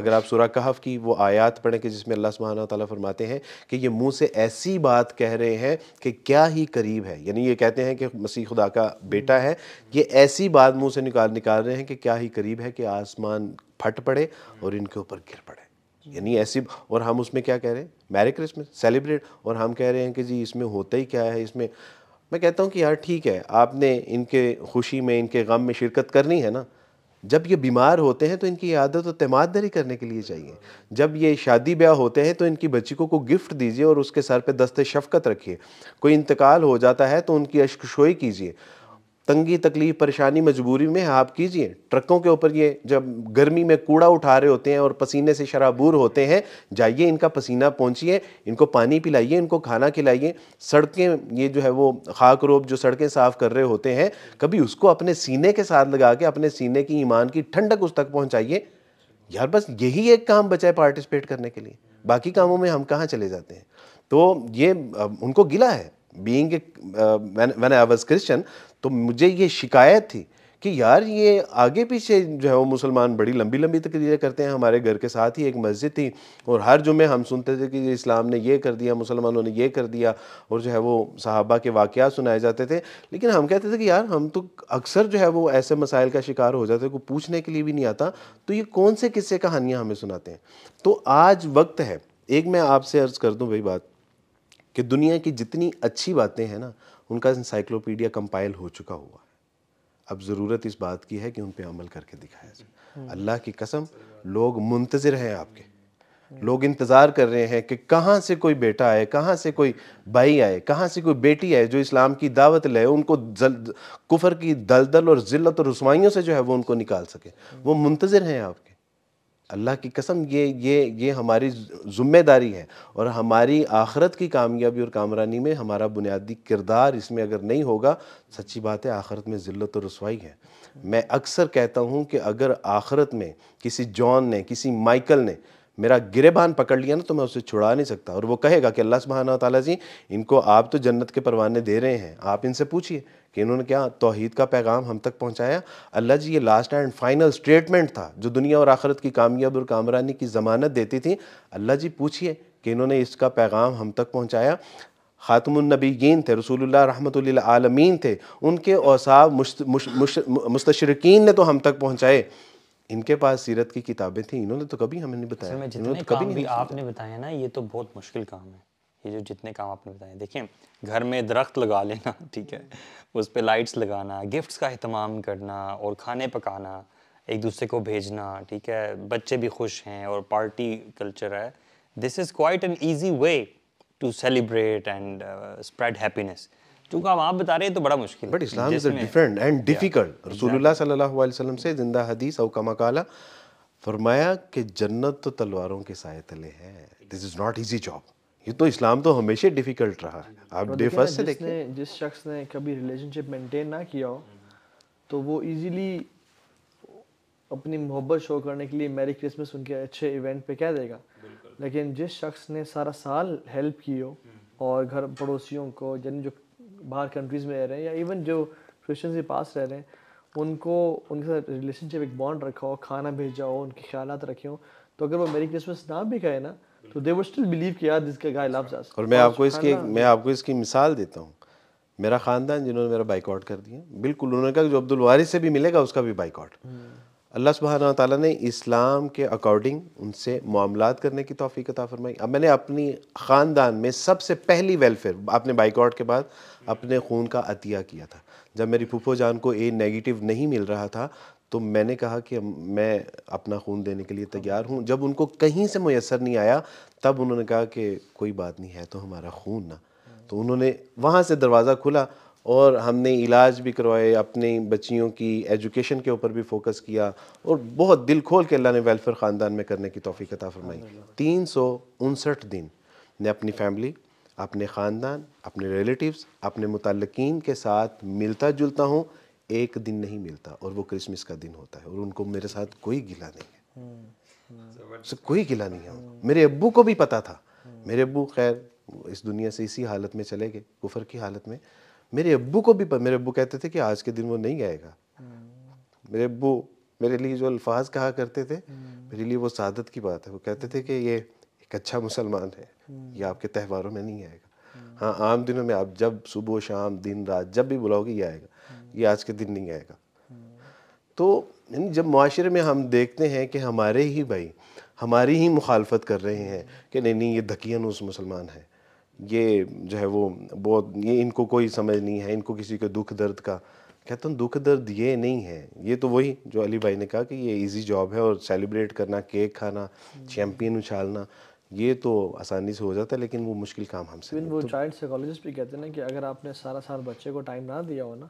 अगर आप सुरा कहफ की वो आयात पढ़ें कि जिसमें अल्लाह सुबहाना ताला फरमाते हैं कि ये मुंह से ऐसी बात कह रहे हैं कि क्या ही करीब है यानी ये कहते हैं कि मसीह खुदा का बेटा है ये ऐसी बात मुंह से निकाल निकाल रहे हैं कि क्या ही करीब है कि आसमान फट पड़े और इनके ऊपर गिर पड़े यानी ऐसी और हम उसमें क्या कह रहे हैं मैरी क्रिसमस सेलिब्रेट और हम कह रहे हैं कि जी इसमें होता ही क्या है इसमें मैं कहता हूँ कि यार ठीक है आपने इनके खुशी में इनके गम में शिरकत करनी है ना जब ये बीमार होते हैं तो इनकी आदत और तमादरी करने के लिए चाहिए जब ये शादी ब्याह होते हैं तो इनकी बच्ची को को गिफ्ट दीजिए और उसके सर पे दस्ते शफकत रखिए कोई इंतकाल हो जाता है तो उनकी अश्कशोई कीजिए तंगी तकलीफ परेशानी मजबूरी में आप कीजिए ट्रकों के ऊपर ये जब गर्मी में कूड़ा उठा रहे होते हैं और पसीने से शराबूर होते हैं जाइए इनका पसीना पहुँचिए इनको पानी पिलाइए इनको खाना खिलाइए सड़कें ये जो है वो खाक रोप जो सड़कें साफ़ कर रहे होते हैं कभी उसको अपने सीने के साथ लगा के अपने सीने की ईमान की ठंडक उस तक पहुँचाइए यार बस यही एक काम बचा है पार्टिसिपेट करने के लिए बाकी कामों में हम कहाँ चले जाते हैं तो ये उनको गिला है being when I was Christian तो मुझे ये शिकायत थी कि यार ये आगे पीछे जो है वो मुसलमान बड़ी लंबी लंबी तकरीरें करते हैं हमारे घर के साथ ही एक मस्जिद थी और हर जुमे हम सुनते थे कि इस्लाम ने ये कर दिया मुसलमानों ने ये कर दिया और जो है वो सहाबा के वाक़ सुनाए जाते थे लेकिन हम कहते थे कि यार हम तो अक्सर जो है वो ऐसे मसाइल का शिकार हो जाते को पूछने के लिए भी नहीं आता तो ये कौन से किस्से कहानियाँ हमें सुनाते हैं तो आज वक्त है एक मैं आपसे अर्ज़ कर दूँ भाई बात कि दुनिया की जितनी अच्छी बातें हैं ना उनका इंसाइक्लोपीडिया कंपाइल हो चुका हुआ है अब ज़रूरत इस बात की है कि उन पर अमल करके दिखाया जाए हम्म। अल्लाह की कसम लोग मुंतज़र हैं आपके लोग इंतज़ार कर रहे हैं कि कहाँ से कोई बेटा आए कहाँ से कोई भाई आए कहाँ से कोई बेटी आए जो इस्लाम की दावत ले उनको जल कुफर की दलदल और ज़िल्त और रसवाइयों से जो है वो उनको निकाल सके वो मुंतज़र हैं आपके अल्लाह की कसम ये ये ये हमारी ज़िम्मेदारी है और हमारी आखरत की कामयाबी और कामरानी में हमारा बुनियादी किरदार इसमें अगर नहीं होगा सच्ची बात है आखरत में ज़िल्त और रसवाई है मैं अक्सर कहता हूँ कि अगर आखरत में किसी जॉन ने किसी माइकल ने मेरा गिरेबान पकड़ लिया ना तो मैं उसे छुड़ा नहीं सकता और वो कहेगा कि अल्लाह सुबहाना ताली जी इनको आप तो जन्नत के परवाने दे रहे हैं आप इनसे पूछिए कि इन्होंने क्या तोहहीद का पैगाम हम तक पहुँचाया अल्लाह जी ये लास्ट एंड फाइनल स्टेटमेंट था जो दुनिया और आखरत की कामयाब और कामरानी की ज़मानत देती थी अल्लाह जी पूछिए कि इन्होंने इसका पैगाम हम तक पहुँचाया ख़ातमनबीन थे रसूलुल्लाह रहमतुल्लिल आलमीन थे उनके औसाब मुस्तशरकिन ने तो हम तक पहुँचाए इनके पास सीरत की किताबें थी इन्होंने तो कभी हमें नहीं बताया जितने तो कभी नहीं आपने बताया ना ये तो बहुत मुश्किल काम है ये जो जितने काम आपने बताए देखिए घर में दरख्त लगा लेना ठीक है उस पर लाइट्स लगाना गिफ्ट्स का अहतमाम करना और खाने पकाना एक दूसरे को भेजना ठीक है बच्चे भी खुश हैं और पार्टी कल्चर है this is quite an easy way to celebrate and spread happiness चूंकि हम आप बता रहे हैं तो बड़ा मुश्किल but Islam is different and difficult रसूलुल्लाह सल्लल्लाहु अलैहि वसल्लम से जिंदा हदीस और कमा काला फरमाया कि जन्नत तो तलवारों के साय तले है this is not easy job ये तो इस्लाम तो हमेशा डिफिकल्ट रहा है आप डे फर्स्ट से देखें जिस शख्स ने कभी रिलेशनशिप मेंटेन ना किया हो तो वो इजीली अपनी मोहब्बत शो करने के लिए मैरी क्रिसमस उनके अच्छे इवेंट पे कह देगा लेकिन जिस शख्स ने सारा साल हेल्प की हो हम्म। और घर पड़ोसियों को यानी जो बाहर कंट्रीज़ में रह रहे हैं या इवन जो क्रिश्चन के पास रह रहे हैं उनको उनके साथ रिलेशनशिप एक बॉन्ड रखा हो खाना भेजा हो उनके ख्याल रखे हो तो अगर वो मेरी क्रिसमस ना भी कहे ना तो दे वो स्टिल बिलीव किया दिस का गाय लव्स अस और मैं आपको इसकी मैं आपको इसकी मिसाल देता हूँ मेरा ख़ानदान जिन्होंने मेरा बाइकआउट कर दिया बिल्कुल उन्होंने कहा जो अब्दुल वारिस से भी मिलेगा उसका भी बाइकआउट अल्लाह सुबहाना ताली ने इस्लाम के अकॉर्डिंग उनसे मामला करने की तोफ़ी कता फरमाई अब मैंने अपनी ख़ानदान में सबसे पहली वेलफेयर अपने बाइकआउट के बाद अपने खून का अतिया किया था जब मेरी फूफो जान को ए नेगेटिव नहीं मिल रहा था तो मैंने कहा कि मैं अपना खून देने के लिए तैयार हूँ जब उनको कहीं से मैसर नहीं आया तब उन्होंने कहा कि कोई बात नहीं है तो हमारा खून ना तो उन्होंने वहाँ से दरवाज़ा खुला और हमने इलाज भी करवाए अपनी बच्चियों की एजुकेशन के ऊपर भी फोकस किया और बहुत दिल खोल के अल्लाह ने वेलफेयर ख़ानदान में करने की तोफ़ी अता फरमाई तीन सौ उनसठ दिन ने अपनी फैमिली अपने ख़ानदान अपने रिलेटिव्स अपने मुतलकिन के साथ मिलता जुलता हूँ एक दिन नहीं मिलता और वो क्रिसमस का दिन होता है और उनको मेरे साथ कोई गिला नहीं है so, हम्म। कोई गिला नहीं है मेरे अबू को भी पता था मेरे अबू खैर इस दुनिया से इसी हालत में चले गए कुफर की हालत में मेरे अब्बू को भी मेरे अब्बू कहते थे कि आज के दिन वो नहीं आएगा हम्म। मेरे अब्बू मेरे लिए जो अल्फाज कहा करते थे हम्म। मेरे लिए वो सादत की बात है वो कहते थे कि ये एक अच्छा मुसलमान है हम्म। ये आपके त्यौहारों में नहीं आएगा हाँ आम दिनों में आप जब सुबह शाम दिन रात जब भी बुलाओगे ये आएगा ये आज के दिन नहीं आएगा तो जब माशरे में हम देखते हैं कि हमारे ही भाई हमारी ही मुखालफत कर रहे हैं कि नहीं नहीं ये धकियन उस मुसलमान है ये जो है वो बहुत ये इनको कोई समझ नहीं है इनको किसी के दुख दर्द का कहते हैं दुख दर्द ये नहीं है ये तो वही जो अली भाई ने कहा कि ये इजी जॉब है और सेलिब्रेट करना केक खाना चैम्पियन हम्म। उछालना ये तो आसानी से हो जाता है लेकिन वो मुश्किल काम हमसे वो तो चाइल्ड साइकोलॉजिस्ट भी कहते हैं ना कि अगर आपने सारा साल बच्चे को टाइम ना दिया हो ना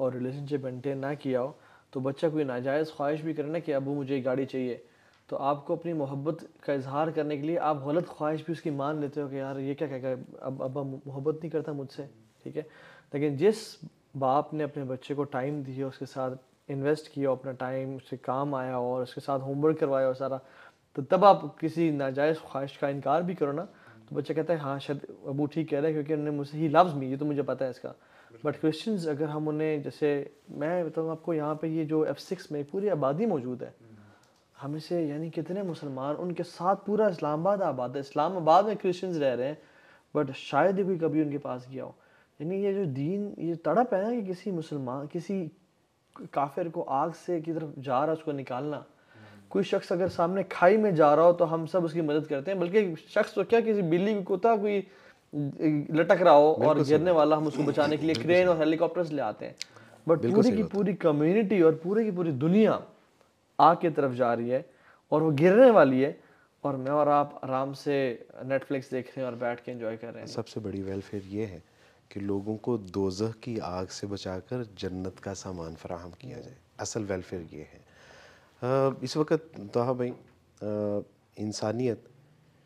और रिलेशनशिप मेंटेन ना किया हो तो बच्चा कोई नाजायज़ ख्वाहिश भी करे ना कि अबू मुझे गाड़ी चाहिए तो आपको अपनी मोहब्बत का इजहार करने के लिए आप गलत ख्वाहिश भी उसकी मान लेते हो कि यार ये क्या कहकर अब अब मोहब्बत नहीं करता मुझसे ठीक है लेकिन जिस बाप ने अपने बच्चे को टाइम दिया उसके साथ इन्वेस्ट किया अपना टाइम उससे काम आया और उसके साथ होमवर्क करवाया और सारा तो तब आप किसी नाजायज़ ख्वाहिश का इनकार भी करो ना तो बच्चा कहता है हाँ शायद अबू ठीक कह रहे हैं क्योंकि उन्होंने मुझसे ही लव्स मी ये तो मुझे पता है इसका बट क्रिश्चियंस अगर हम उन्हें जैसे मैं बताऊँ तो आपको यहाँ पे ये जो एफ सिक्स में पूरी आबादी मौजूद है हमें से यानी कितने मुसलमान उनके साथ पूरा इस्लामाबाद आबाद है इस्लामाबाद में क्रिश्चियंस रह रहे हैं बट शायद ही कोई कभी उनके पास गया हो यानी ये जो दीन ये तड़प है ना कि किसी मुसलमान किसी काफिर को आग से की तरफ जा रहा है उसको निकालना कोई शख्स अगर सामने खाई में जा रहा हो तो हम सब उसकी मदद करते हैं बल्कि शख्स तो क्या किसी बिल्ली को कुत्ता कोई लटक रहा हो और गिरने वाला हम उसको बचाने के लिए क्रेन और हेलीकॉप्टर्स ले आते हैं बट पूरी की पूरी कम्युनिटी और पूरे की पूरी दुनिया आग की तरफ जा रही है और वो गिरने वाली है और मैं और आप आराम से नेटफ्लिक्स देख रहे हैं और बैठ के एंजॉय कर रहे हैं सबसे बड़ी वेलफेयर ये है कि लोगों को दोजह की आग से बचाकर जन्नत का सामान फराहम किया जाए असल वेलफेयर ये है इस वक्त हाँ भाई इंसानियत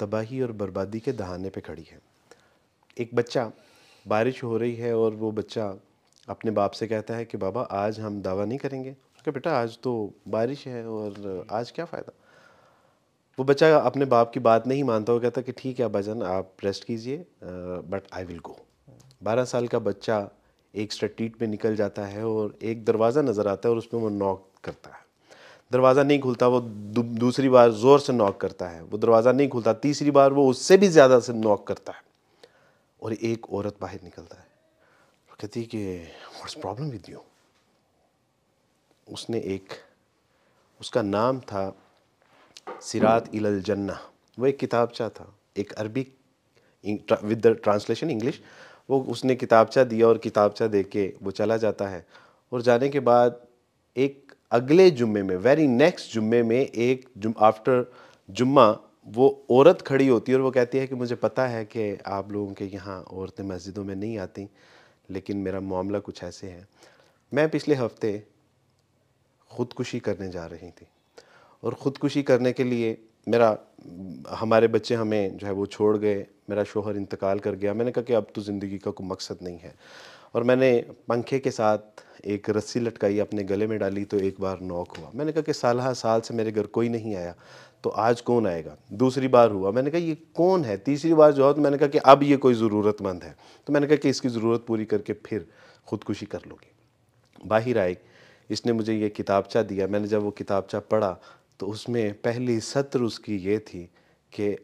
तबाही और बर्बादी के दहाने पे खड़ी है एक बच्चा बारिश हो रही है और वो बच्चा अपने बाप से कहता है कि बाबा आज हम दावा नहीं करेंगे कि बेटा आज तो बारिश है और आज क्या फ़ायदा वो बच्चा अपने बाप की बात नहीं मानता वो कहता कि ठीक है भजन आप रेस्ट कीजिए बट आई विल गो बारह साल का बच्चा एक स्ट्रीट पे निकल जाता है और एक दरवाज़ा नज़र आता है और उसमें वो नॉक करता है दरवाज़ा नहीं खुलता वो दू, दूसरी बार ज़ोर से नॉक करता है वो दरवाज़ा नहीं खुलता तीसरी बार वो उससे भी ज़्यादा से नॉक करता है और एक औरत बाहर निकलता है कहती है कि व्हाट्स प्रॉब्लम विद यू उसने एक उसका नाम था सिरात इलल जन्ना वो एक किताबचा था एक अरबी विद द ट्रांसलेशन इंग्लिश वो उसने किताबचा दिया और किताबचा दे के वो चला जाता है और जाने के बाद एक अगले जुम्मे में वेरी नेक्स्ट जुम्मे में एक जुम आफ्टर जुम्मा वो औरत खड़ी होती है और वो कहती है कि मुझे पता है कि आप लोगों के यहाँ औरतें मस्जिदों में नहीं आती लेकिन मेरा मामला कुछ ऐसे है मैं पिछले हफ्ते ख़ुदकुशी करने जा रही थी और ख़ुदकुशी करने के लिए मेरा हमारे बच्चे हमें जो है वो छोड़ गए मेरा शोहर इंतकाल कर गया मैंने कहा कि अब तो ज़िंदगी का कोई मकसद नहीं है और मैंने पंखे के साथ एक रस्सी लटकाई अपने गले में डाली तो एक बार नॉक हुआ मैंने कहा कि साल साल से मेरे घर कोई नहीं आया तो आज कौन आएगा दूसरी बार हुआ मैंने कहा ये कौन है तीसरी बार जो है तो मैंने कहा कि अब ये कोई ज़रूरतमंद है तो मैंने कहा कि इसकी ज़रूरत पूरी करके फिर ख़ुदकुशी कर लोगे बाहिर आए इसने मुझे ये किताबचा दिया मैंने जब वो किताबचा पढ़ा तो उसमें पहली सत्र उसकी ये थी कि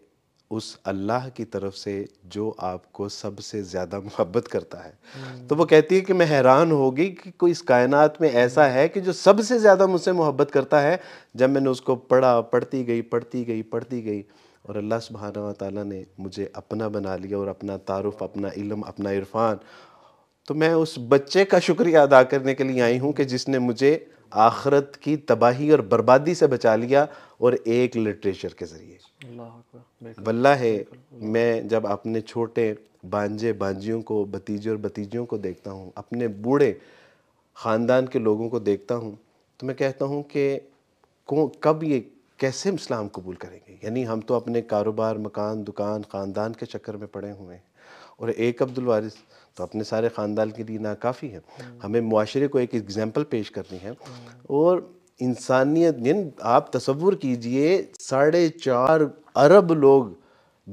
उस अल्लाह की तरफ से जो आपको सबसे ज़्यादा मोहब्बत करता है हम्म। तो वो कहती है कि मैं हैरान होगी कि कोई इस कायनात में ऐसा है कि जो सबसे ज़्यादा मुझसे मोहब्बत करता है जब मैंने उसको पढ़ा पढ़ती गई पढ़ती गई पढ़ती गई और अल्लाह सुबहाना ताली ने मुझे अपना बना लिया और अपना तारफ़ अपना इलम अपना इरफान तो मैं उस बच्चे का शुक्रिया अदा करने के लिए आई हूँ कि जिसने मुझे आखरत की तबाही और बर्बादी से बचा लिया और एक लिटरेचर के ज़रिए वल्ला है मैं जब अपने छोटे बांझे बांझियों को भतीजे और भतीजियों को देखता हूँ अपने बूढ़े ख़ानदान के लोगों को देखता हूँ तो मैं कहता हूँ कि कब ये कैसे इस्लाम कबूल करेंगे यानी हम तो अपने कारोबार मकान दुकान ख़ानदान के चक्कर में पड़े हुए हैं और एक अब्दुल वारिस तो अपने सारे ख़ानदान के लिए नाकाफ़ी है हम्म। हमें माशरे को एक एग्ज़ाम्पल पेश करनी है हम्म। और इंसानियत यानी आप तस्वुर कीजिए साढ़े चार अरब लोग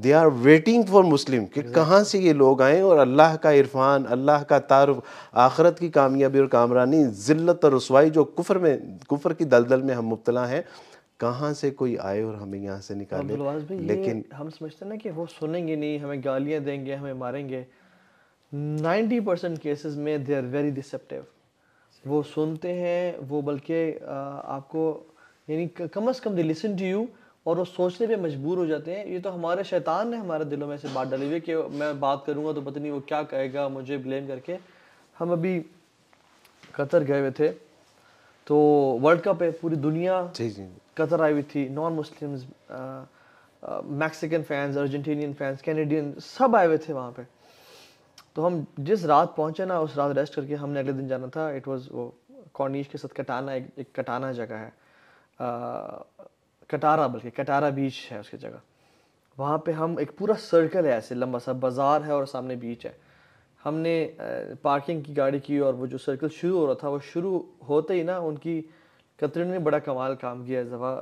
they are waiting for Muslim कि कहाँ से ये लोग आएँ और अल्लाह का इरफान अल्लाह का तारफ आखरत की कामयाबी और कामरानी ज़िल्त और रसवाई जो कुफर में कुफर की दलदल में हम मुबतला हैं कहाँ से कोई आए और हमें यहाँ से निकाले लेकिन हम समझते ना कि वो सुनेंगे नहीं हमें गालियाँ देंगे हमें मारेंगे नाइन्टी परसेंट केसेज में दे आर वेरी डिसेप्टिव वो सुनते हैं वो बल्कि आपको यानी कम अज़ कम दे लिसन टू यू और वो सोचने पे मजबूर हो जाते हैं ये तो हमारे शैतान ने हमारे दिलों में से बात डाली हुई कि मैं बात करूँगा तो पता नहीं वो क्या कहेगा मुझे ब्लेम करके हम अभी कतर गए हुए थे तो वर्ल्ड कप है पूरी दुनिया कतर आई हुई थी non Muslims Mexican fans Argentinian fans Canadian सब आए हुए थे वहाँ पर तो हम जिस रात पहुँचे ना उस रात रेस्ट करके हमने अगले दिन जाना था इट वॉज़ वो कॉर्निश के साथ कटाना एक, एक कटाना जगह है आ, कटारा बल्कि कटारा बीच है उसकी जगह वहाँ पे हम एक पूरा सर्कल है ऐसे लंबा सा बाज़ार है और सामने बीच है हमने पार्किंग की गाड़ी की और वो जो सर्कल शुरू हो रहा था वो शुरू होते ही ना उनकी कतरिन ने बड़ा कमाल काम किया है जवा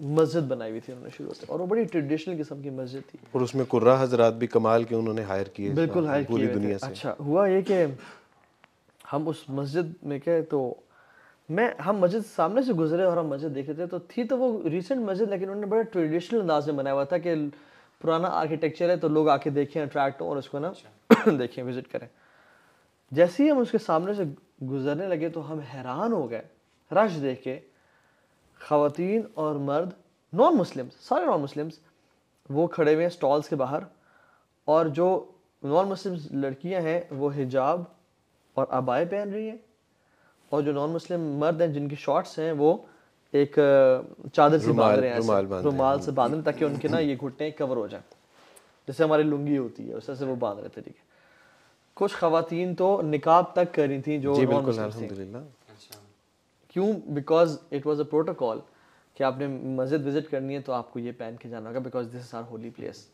मस्जिद बनाई हुई थी उन्होंने शुरू से और वो बड़ी ट्रेडिशनल किस्म की मस्जिद थी और उसमें कुर्रा हजरात भी कमाल के उन्होंने हायर किए बिल्कुल हायर पूरी दुनिया से अच्छा हुआ ये कि हम उस मस्जिद में कहे तो मैं हम मस्जिद सामने से गुजरे और हम मस्जिद देखे थे तो थी तो वो रिसेंट मस्जिद लेकिन उन्होंने बड़ा ट्रेडिशनल अंदाज में बनाया हुआ था कि पुराना आर्किटेक्चर है तो लोग आके देखें अट्रैक्ट हों और उसको ना अच्छा। देखें विजिट करें जैसे ही हम उसके सामने से गुजरने लगे तो हम हैरान हो गए रश देख के खातन और मर्द नॉन मुस्लिम्स सारे नॉन मुस्लिम्स वो खड़े हुए हैं स्टॉल्स के बाहर और जो नॉन मुस्लिम लड़कियां हैं वो हिजाब और आबाए पहन रही हैं और जो नॉन मुस्लिम मर्द हैं जिनकी शॉर्ट्स हैं वो एक चादर से बांध रहे हैं रुमाल से बांध रहे ताकि उनके ना ये घुटने कवर हो जाए जैसे हमारी लुंगी होती है उससे वो बांध रहे थे ठीक है कुछ खातन तो निकाब तक करी थी जो नॉन मुस्लिम क्यों because it was a protocol कि आपने मस्जिद विजिट करनी है तो आपको ये पहन के जाना होगा because this is our holy place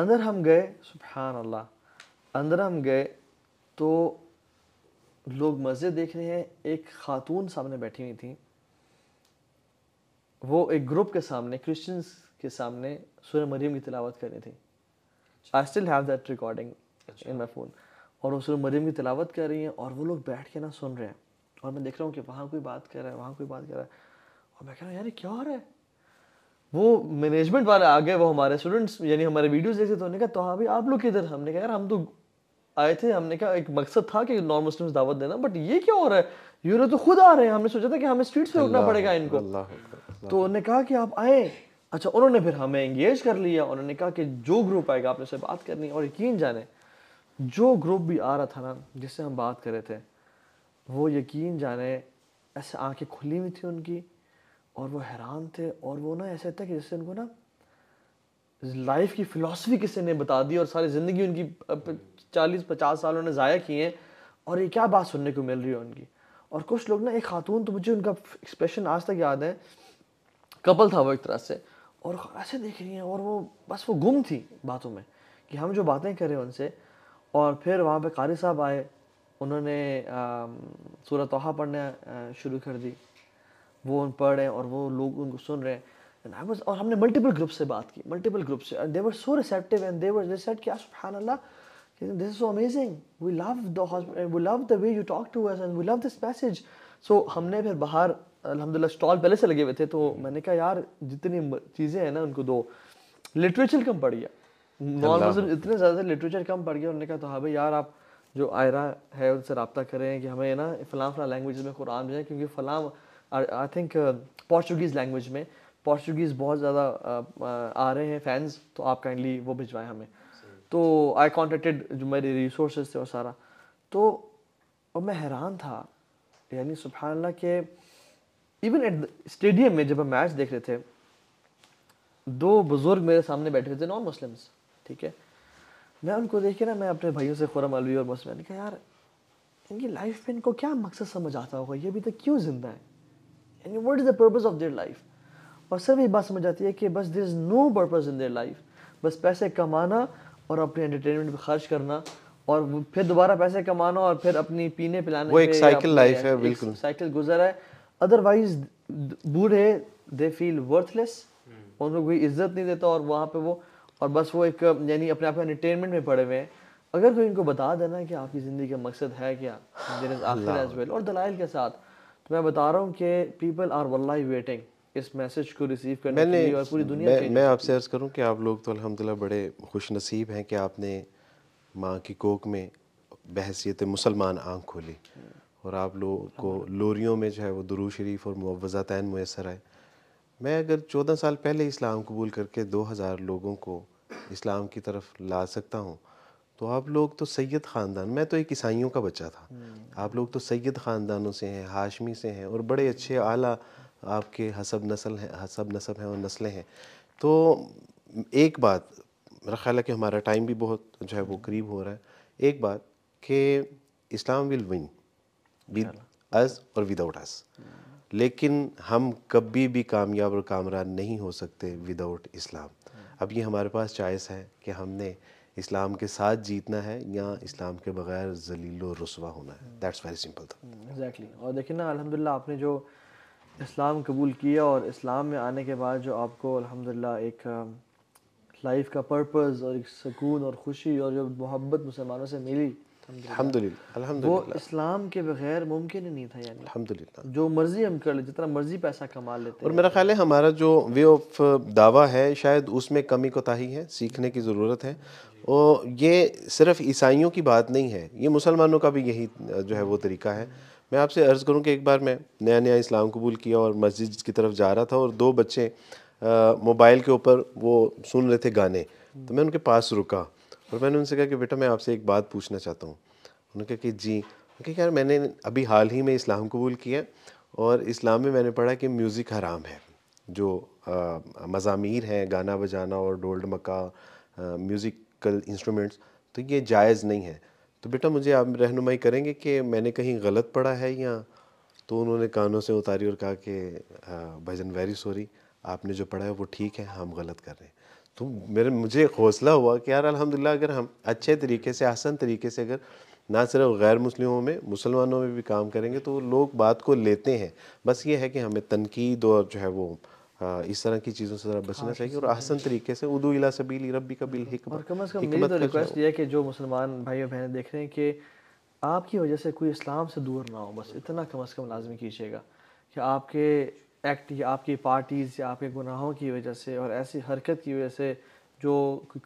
अंदर हम गए सुबहान अल्लाह अंदर हम गए तो लोग मस्जिद देख रहे हैं एक खातून सामने बैठी हुई थी वो एक ग्रुप के सामने क्रिश्चियंस के सामने सूर्य मरीम की तिलावत कर रही थी I still have that recording in my phone और वो सूर्य मरीम की तिलावत कर रही हैं और वो लोग बैठ के ना सुन रहे हैं और मैं देख रहा हूँ कि वहाँ कोई बात कर रहा है वहाँ कोई बात कर रहा है और मैं कह रहा हूँ यार क्या हो रहा है वो मैनेजमेंट वाले आ गए वो हमारे स्टूडेंट्स यानी हमारे वीडियोस देखते तो उन्होंने कहा तो हाँ भाई आप लोग किधर हमने कहा यार हम तो आए थे हमने कहा एक मकसद था कि नॉन मुस्लिम दावत देना बट ये क्या हो रहा है यूरो तो खुद आ रहे हैं हमने सोचा था कि हमें स्ट्रीट से उठना पड़ेगा इनको तो उन्होंने कहा कि आप आए अच्छा उन्होंने फिर हमें एंगेज कर लिया उन्होंने कहा कि जो ग्रुप आएगा आपने से बात करनी और यकीन जाने जो ग्रुप भी आ रहा था ना जिससे हम बात कर रहे थे वो यकीन जाने ऐसे आंखें खुली हुई थी उनकी और वो हैरान थे और वो ना ऐसे था कि जैसे उनको ना लाइफ की फ़िलासफ़ी किसी ने बता दी और सारी ज़िंदगी उनकी चालीस पचास साल उन्होंने ज़ाया किए हैं और ये क्या बात सुनने को मिल रही है उनकी और कुछ लोग ना एक खातून तो मुझे उनका एक्सप्रेशन आज तक याद है कपल था वो एक तरह से और ऐसे देख रही हैं और वो बस वो गुम थी बातों में कि हम जो बातें कर रहे हैं उनसे और फिर वहाँ पे कारी साहब आए उन्होंने सूरह तोहा पढ़ना शुरू कर दी वो उन पढ़ रहे हैं और वो लोग उनको सुन रहे हैं was, और हमने मल्टीपल ग्रुप से बात की मल्टीपल ग्रुप से and they were so receptive and they were they said कि सुभान अल्लाह this is so amazing we love the we love the way you talk to us and we love this message so हमने फिर बाहर अलहमदिल्ला stall पहले से लगे हुए थे तो मैंने कहा यार जितनी चीज़ें हैं ना उनको दो लिटरेचर कम पढ़ गया नॉन मुस्लिम इतने ज़्यादा लिटरेचर कम पढ़ गया उन्होंने कहा तो हाँ भाई यार आप जो आयरा है उनसे रबता करें कि हमें ना फ़लाँ फ़लाँ लैंग्वेज में कुरान भेजें क्योंकि फ़लाँ आई थिंक पोर्चुगीज़ लैंग्वेज में पोर्चुगीज़ बहुत ज़्यादा uh, uh, आ रहे हैं फैंस तो आप काइंडली वो भिजवाएं हमें तो आई कॉन्टेक्टेड जो मेरे रिसोर्स थे और सारा तो और मैं हैरान था यानी सुबहानल्ला के इवन एट स्टेडियम में जब हम मैच देख रहे थे दो बुज़ुर्ग मेरे सामने बैठे थे नॉन मुस्लिम्स ठीक है मैं उनको देख के ना मैं अपने भाइयों से खुरम अलवी और मसला ने कहा यार इनकी लाइफ में इनको क्या मकसद समझ आता होगा ये अभी तक क्यों जिंदा है यानी what is the purpose of their life और सिर्फ ये बात समझ आती है कि बस there is no purpose in their life बस पैसे कमाना और अपने एंटरटेनमेंट पर खर्च करना और फिर दोबारा पैसे कमाना और फिर अपनी पीने पिलाने वो एक साइकिल लाइफ है बिल्कुल साइकिल गुजर है अदरवाइज बूढ़े दे फील वर्थलेस उनको कोई इज्जत नहीं देता और वहाँ पे वो और बस वो एक यानी अपने आप में एंटरटेनमेंट में पड़े हुए हैं अगर कोई इनको बता देना कि आपकी ज़िंदगी का मकसद है क्या देर इज़ आखिर एज वेल और दलाइल के साथ तो मैं बता रहा हूँ कि पीपल आर वल्लाई वेटिंग इस मैसेज को रिसीव करने के लिए और पूरी दुनिया मैं, मैं आपसे अर्ज़ करूँ कि आप लोग तो अलहमदिल्ला बड़े खुश नसीब हैं कि आपने माँ की कोक में बहसीत मुसलमान आँख खोली और आप लोगों को लोरियों में जो है वो दरू शरीफ और मुआवजा तैन मैसर आए मैं अगर चौदह साल पहले इस्लाम कबूल करके दो हज़ार लोगों को इस्लाम की तरफ ला सकता हूँ तो आप लोग तो सैयद ख़ानदान मैं तो एक ईसाइयों का बच्चा था हम्म। आप लोग तो सैयद ख़ानदानों से हैं हाशमी से हैं और बड़े अच्छे आला आपके हसब नसल हैं हसब नसब हैं और नस्लें हैं तो एक बात मेरा ख्याल है कि हमारा टाइम भी बहुत जो है वो हम्म। करीब हो रहा है एक बात कि Islam will win with us और विदाउट अस हम्म। लेकिन हम कभी भी कामयाब और कामरान नहीं हो सकते विदाउट इस्लाम अब ये हमारे पास चॉइस है कि हमने इस्लाम के साथ जीतना है या इस्लाम के बगैर जलील रसवा होना है दैट्स वेरी सिंपल था एग्जैक्टली और देखिए ना अलहमदिल्ला आपने जो इस्लाम कबूल किया और इस्लाम में आने के बाद जो आपको अलहमदिल्ला एक लाइफ का पर्पस और एक सुकून और ख़ुशी और जो मोहब्बत मुसलमानों से मिली अल्हम्दुलिल्लाह वो इस्लाम के बगैर मुमकिन ही नहीं था यानी अल्हम्दुलिल्लाह जो मर्जी हम कर ले जितना मर्जी पैसा कमा लेते और मेरा ख्याल है हमारा जो वे ऑफ uh, दावा है शायद उसमें कमी कोताही है सीखने की ज़रूरत है और ये सिर्फ ईसाइयों की बात नहीं है ये मुसलमानों का भी यही जो है वो तरीका है मैं आपसे अर्ज़ करूँ कि एक बार मैं नया नया इस्लाम कबूल किया और मस्जिद की तरफ जा रहा था और दो बच्चे मोबाइल के ऊपर वो सुन रहे थे गाने तो मैं उनके पास रुका और मैंने उनसे कहा कि बेटा मैं आपसे एक बात पूछना चाहता हूँ उन्होंने कहा कि जी उन्होंने यार मैंने अभी हाल ही में इस्लाम कबूल किया और इस्लाम में मैंने पढ़ा कि म्यूज़िक हराम है जो मजामीर हैं गाना बजाना और डोल्ड मक्का म्यूज़िकल इंस्ट्रूमेंट्स तो ये जायज़ नहीं है तो बेटा मुझे आप रहनुमाई करेंगे कि मैंने कहीं गलत पढ़ा है या तो उन्होंने कानों से उतारी और कहा कि भजन वेरी सॉरी आपने जो पढ़ा है वो ठीक है हम गलत कर रहे हैं तो मेरे मुझे हौसला हुआ कि यार अलहमदिल्ला अगर हम अच्छे तरीके से आसान तरीके से अगर ना सिर्फ गैर मुस्लिमों में मुसलमानों में भी काम करेंगे तो लोग बात को लेते हैं बस ये है कि हमें तनकीद और जो है वो इस तरह की चीज़ों से ज़रा बचना चाहिए और आसन तरीके से उर्दू इला सबील रबी कबील और कम अज़ कम मेरी तो रिक्वेस्ट ये है कि जो मुसलमान भाई और बहन देख रहे हैं कि आपकी वजह से कोई इस्लाम से दूर ना हो बस इतना कम अज़ कम लाजमी कीजिएगा कि आपके एक्ट या आपकी पार्टीज़ या आपके गुनाहों की वजह से और ऐसी हरकत की वजह से जो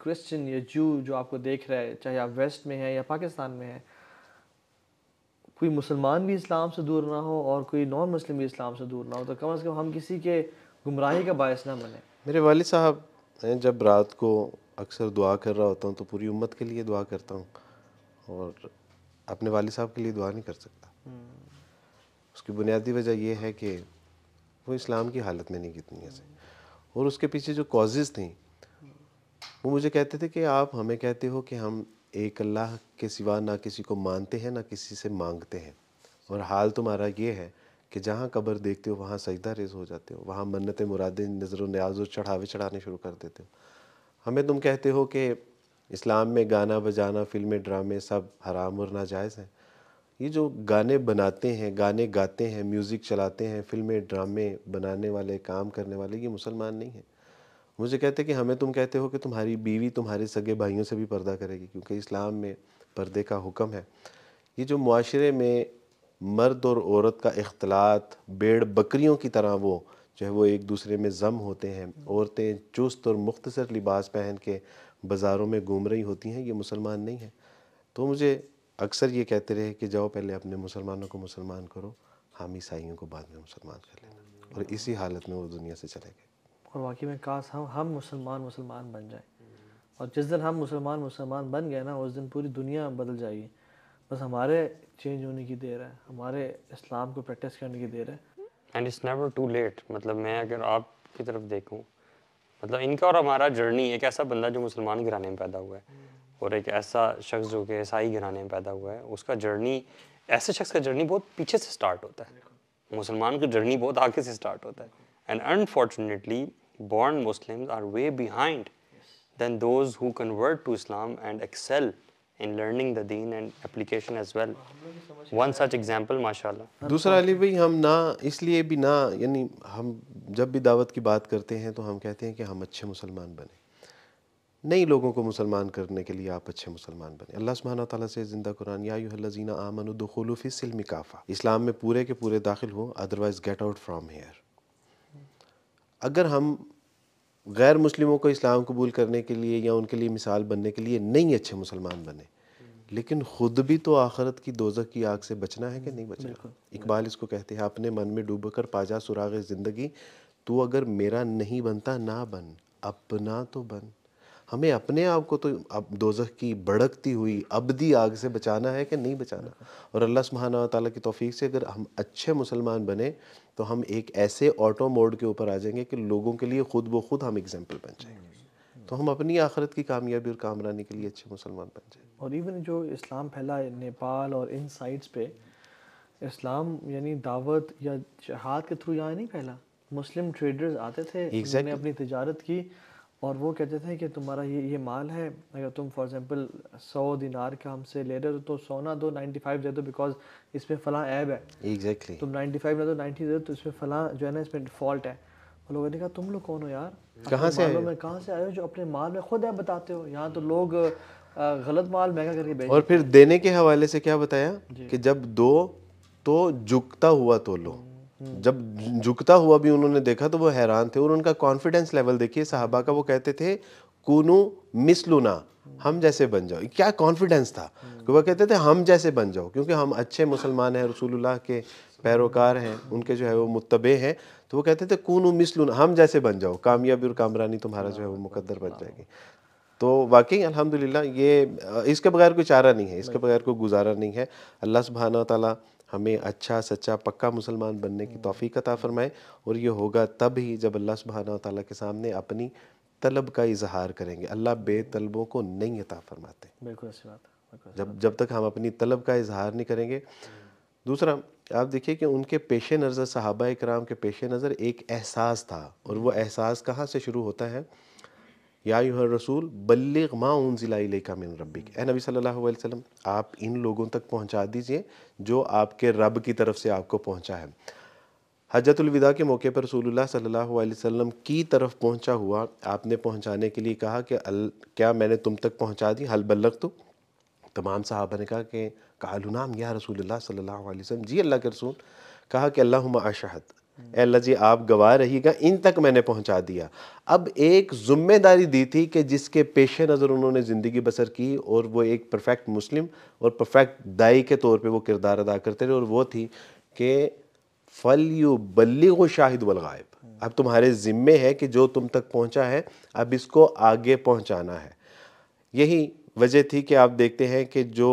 क्रिश्चियन या जू जो आपको देख रहा है चाहे आप वेस्ट में हैं या पाकिस्तान में है कोई मुसलमान भी इस्लाम से दूर ना हो और कोई नॉन मुस्लिम भी इस्लाम से दूर ना हो तो कम अज़ कम हम किसी के गुमराही का बायस ना बने मेरे वाले साहब मैं जब रात को अक्सर दुआ कर रहा होता हूँ तो पूरी उम्मत के लिए दुआ करता हूँ और अपने वाल साहब के लिए दुआ नहीं कर सकता हम्म। उसकी बुनियादी वजह यह है कि वो इस्लाम की हालत में नहीं की दुनिया से और उसके पीछे जो कॉजेज़ थी वो मुझे कहते थे कि आप हमें कहते हो कि हम एक अल्लाह के सिवा ना किसी को मानते हैं ना किसी से मांगते हैं और हाल तुम्हारा ये है कि जहाँ कब्र देखते हो वहाँ सजदा रेज हो जाते हो वहाँ मन्नत मुरादे नज़र न्याज और चढ़ावे चढ़ाने शुरू कर देते हो हमें तुम कहते हो कि इस्लाम में गाना बजाना फिल्में ड्रामे सब हराम और नाजायज़ हैं ये जो गाने बनाते हैं गाने गाते हैं म्यूज़िक चलाते हैं फिल्में ड्रामे बनाने वाले काम करने वाले ये मुसलमान नहीं है मुझे कहते हैं कि हमें तुम कहते हो कि तुम्हारी बीवी तुम्हारे सगे भाइयों से भी पर्दा करेगी क्योंकि इस्लाम में पर्दे का हुक्म है ये जो माशरे में मर्द और औरत का अख्तलात बेड़ बकरियों की तरह वो जो है वो एक दूसरे में जम होते हैं औरतें चुस्त और मुख्तसर लिबास पहन के बाज़ारों में घूम रही होती हैं ये मुसलमान नहीं हैं तो मुझे अक्सर ये कहते रहे कि जाओ पहले अपने मुसलमानों को मुसलमान करो हम ईसाइयों को बाद में मुसलमान कर लेना और इसी हालत में वो दुनिया से चले गए और वाकई में काश हम हम मुसलमान मुसलमान बन जाए और जिस दिन हम मुसलमान मुसलमान बन गए ना उस दिन पूरी दुनिया बदल जाएगी बस हमारे चेंज होने की देर है हमारे इस्लाम को प्रैक्टिस करने की देर है and it's never too late मतलब मैं अगर आपकी तरफ देखूँ मतलब इनका और हमारा जर्नी एक ऐसा बंदा जो मुसलमान घराने में पैदा हुआ है और एक ऐसा शख्स जो कि ईसाई घराने में पैदा हुआ है उसका जर्नी ऐसे शख्स का जर्नी बहुत पीछे से स्टार्ट होता है मुसलमान का जर्नी बहुत आगे से स्टार्ट होता है and unfortunately born Muslim are we behind than those who convert to Islam and excel in learning the दीन and application as well one such example माशा दूसरा अली भाई हम ना इसलिए भी ना यानी हम जब भी दावत की बात करते हैं तो हम कहते हैं कि हम अच्छे मुसलमान बने नई लोगों को मुसलमान करने के लिए आप अच्छे मुसलमान बने अल्लाह सुबहाना तला से जिंदा कुरान याजीना आमनुदखलफ़िसलम काफ़ा इस्लाम में पूरे के पूरे दाखिल हो otherwise get out from here अगर हम गैर मुस्लिमों को इस्लाम कबूल करने के लिए या उनके लिए मिसाल बनने के लिए नहीं अच्छे मुसलमान बने लेकिन ख़ुद भी तो आखरत की दोजक की आग से बचना है कि नहीं बचना इकबाल इसको कहते हैं अपने मन में डूब कर पाजा सुराग ज़िंदगी तो अगर मेरा नहीं बनता ना बन अपना तो बन हमें अपने आप को तो अब दोजह की भड़कती हुई अबदी आग से बचाना है कि नहीं बचाना और अल्लाह सुबहाना ताली की तोफ़ी से अगर हम अच्छे मुसलमान बने तो हम एक ऐसे ऑटो मोड के ऊपर आ जाएंगे कि लोगों के लिए खुद ब खुद हम एग्जाम्पल बन जाएंगे तो हम अपनी आखिरत की कामयाबी और कामरानी के लिए अच्छे मुसलमान बन जाए और इवन जो इस्लाम फैला है नेपाल और इन साइड्स पे इस्लाम यानी दावत या जहाद के थ्रू यहाँ नहीं फैला मुस्लिम ट्रेडर्स आते थे exactly. अपनी तजारत की और वो कहते थे कि तुम्हारा ये ये माल है अगर तुम फॉर एग्जांपल सौ दिनार का हमसे ले रहे हो तो सौ ना दो नाइन्टी फाइव दे दो बिकॉज इसमें फ़लाँ ऐब है एग्जैक्टली तुम नाइन्टी फाइव ना दो नाइन्टी दे दो तो इसमें फ़लाँ जो है ना इसमें डिफॉल्ट है और लोगों ने कहा तुम लोग कौन हो यार कहाँ से आए मैं कहाँ से आए हो जो अपने माल में खुद है बताते हो यहाँ तो लोग गलत माल महंगा करके बेच और फिर देने के हवाले से क्या बताया कि जब दो तो झुकता हुआ तो लो हम्म। जब झुकता हुआ भी उन्होंने देखा तो वो हैरान थे और उनका कॉन्फिडेंस लेवल देखिए साहबा का वो कहते थे मिस मिसलुना हम जैसे बन जाओ क्या कॉन्फिडेंस था कि वह कहते थे हम जैसे बन जाओ क्योंकि हम अच्छे मुसलमान हैं रसूलुल्लाह के पैरोकार हैं उनके जो है वो मुतबे हैं तो वो कहते थे कून लूना हम जैसे बन जाओ कामयाबी और कामरानी तुम्हारा जो है वो मुकद्दर बन जाएगी तो वाकई अल्हम्दुलिल्लाह ये इसके बगैर कोई चारा नहीं है इसके बगैर कोई गुजारा नहीं है अल्लाह सुबहाना ताला हमें अच्छा सच्चा पक्का मुसलमान बनने की हम्म। तोफ़ी अता फ़रमाए और ये होगा तब ही जब अल्लाह सुबहाना ताली के सामने अपनी तलब का इजहार करेंगे अल्लाह बेतलबों को नहीं अता फरमाते बिल्कुल अच्छी बात है जब जब तक हम अपनी तलब का इजहार नहीं करेंगे हम्म। दूसरा आप देखिए कि उनके पेश नज़र सहाबा कराम के पेश नज़र एक एहसास था और हम्म। वह एहसास कहाँ से शुरू होता है या यूहर रसूल बल्लिग माँ उन ज़िला का मिन रब्बिक ए नबी सल्लल्लाहु अलैहि वसल्लम आप इन लोगों तक पहुंचा दीजिए जो आपके रब की तरफ से आपको पहुंचा है हजरतुलविदा के मौके पर रसूलुल्लाह सल्लल्लाहु अलैहि वसल्लम की तरफ पहुंचा हुआ आपने पहुंचाने के लिए कहा कि अल क्या मैंने तुम तक पहुँचा दी हल बल्लग तो तमाम साहबा ने कहा कि नाम या रसूल सल्ला वसम जी अल्लाह के रसूल कहा कि अल्लाह अशहद अल्लाह जी आप गवाह रहिएगा इन तक मैंने पहुंचा दिया अब एक जिम्मेदारी दी थी कि जिसके पेश नज़र उन्होंने ज़िंदगी बसर की और वो एक परफेक्ट मुस्लिम और परफेक्ट दाई के तौर पे वो किरदार अदा करते रहे और वो थी कि फल यू बल्ली को शाहिद वलगायब अब तुम्हारे ज़िम्मे है कि जो तुम तक पहुँचा है अब इसको आगे पहुँचाना है यही वजह थी कि आप देखते हैं कि जो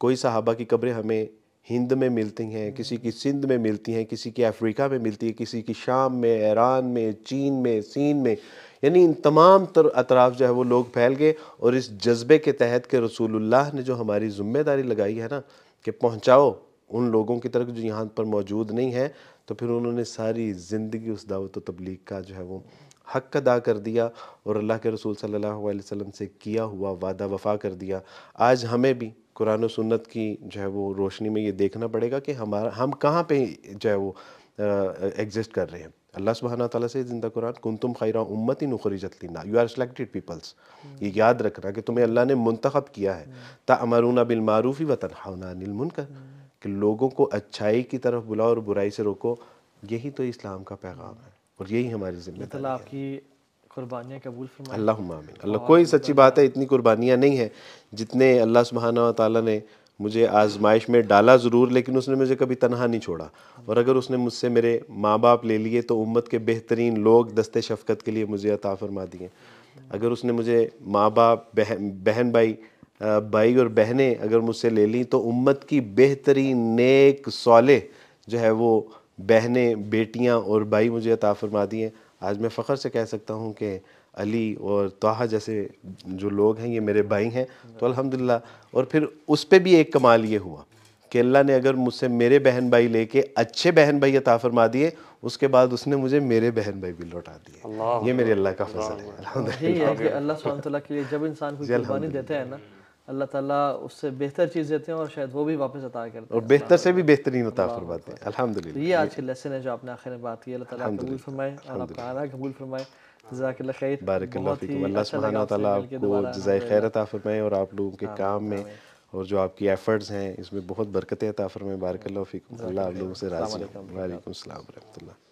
कोई साहबा की कब्रें हमें हिंद में मिलती हैं किसी की सिंध में मिलती हैं किसी की अफ्रीका में मिलती है किसी की शाम में ईरान में चीन में सीन में यानी इन तमाम तर अतराफ़ जो है वो लोग फैल गए और इस जज्बे के तहत के रसूलुल्लाह ने जो हमारी ज़िम्मेदारी लगाई है ना कि पहुँचाओ उन लोगों की तरफ जो यहाँ पर मौजूद नहीं है तो फिर उन्होंने सारी ज़िंदगी उस दावत तबलीग का जो है वो हक अदा कर दिया और अल्लाह के रसूल सल्लल्लाहु अलैहि वसल्लम से किया हुआ वादा वफ़ा कर दिया आज हमें भी कुरान सुन्नत की जो है वो रोशनी में ये देखना पड़ेगा कि हमारा हम कहाँ पे जो है वो एग्जिस्ट कर रहे हैं अल्लाह सुबहाना तला से जिंदा कुरान कुन तुम खैरा उम्मत ही नखरीजत लेना यू आर सेलेक्टेड पीपल्स ये याद रखना कि तुम्हें अल्लाह ने मंतखब किया है अमरूना बिलमारूफ़ ही वतन कर कि लोगों को अच्छाई की तरफ बुलाओ और बुराई से रोको यही तो इस्लाम का पैगाम है और यही हमारी जिम्मेदारी मतलब आपकी कुर्बानियाँ कबूल फरमाए अल्लाह आमीन अल्लाह कोई सच्ची बात है इतनी कुर्बानियाँ नहीं है जितने अल्लाह सुबहाना ताली ने मुझे आजमाइश में डाला ज़रूर लेकिन उसने मुझे कभी तनहा नहीं छोड़ा और अगर उसने मुझसे मेरे माँ बाप ले लिए तो उम्मत के बेहतरीन लोग दस्ते शफकत के लिए मुझे अता फरमा दिए अगर उसने मुझे माँ बाप बहन बहन भाई भाई और बहनें अगर मुझसे ले ली तो उम्मत की बेहतरीन नेक सौले जो है वो बहनें बेटियाँ और भाई मुझे अता फरमा दिए आज मैं फ़ख्र से कह सकता हूँ कि अली और तोहा जैसे जो लोग हैं ये मेरे भाई हैं तो अल्हम्दुलिल्लाह और फिर उस पर भी एक कमाल ये हुआ कि अल्लाह ने अगर मुझसे मेरे बहन भाई लेके अच्छे बहन भाई अता फरमा दिए उसके बाद उसने मुझे मेरे बहन भाई भी लौटा दिए ये मेरे अल्लाह का फसल है अल्लाह के लिए जब इंसान को कुर्बानी है ना अल्लाह ताला उससे बेहतर चीज़ देते हैं और शायद वो भी वापस अता करते हैं और बेहतर से भी बेहतरीन अता फरमाते हैं अल्हम्दुलिल्लाह ये आज के लेसन है जो आपने आखिर में बात की अल्लाह ताला कबूल फरमाए और आपका आना कबूल फरमाए जजाकल्ला अच्छा फरमाए और आप लोगों के काम में और जो आपकी एफर्ट्स हैं इसमें बहुत बरकतें अता फरमाए बारकल्ला अल्लाह आप लोगों से राज़ी वालेकुम अस्सलाम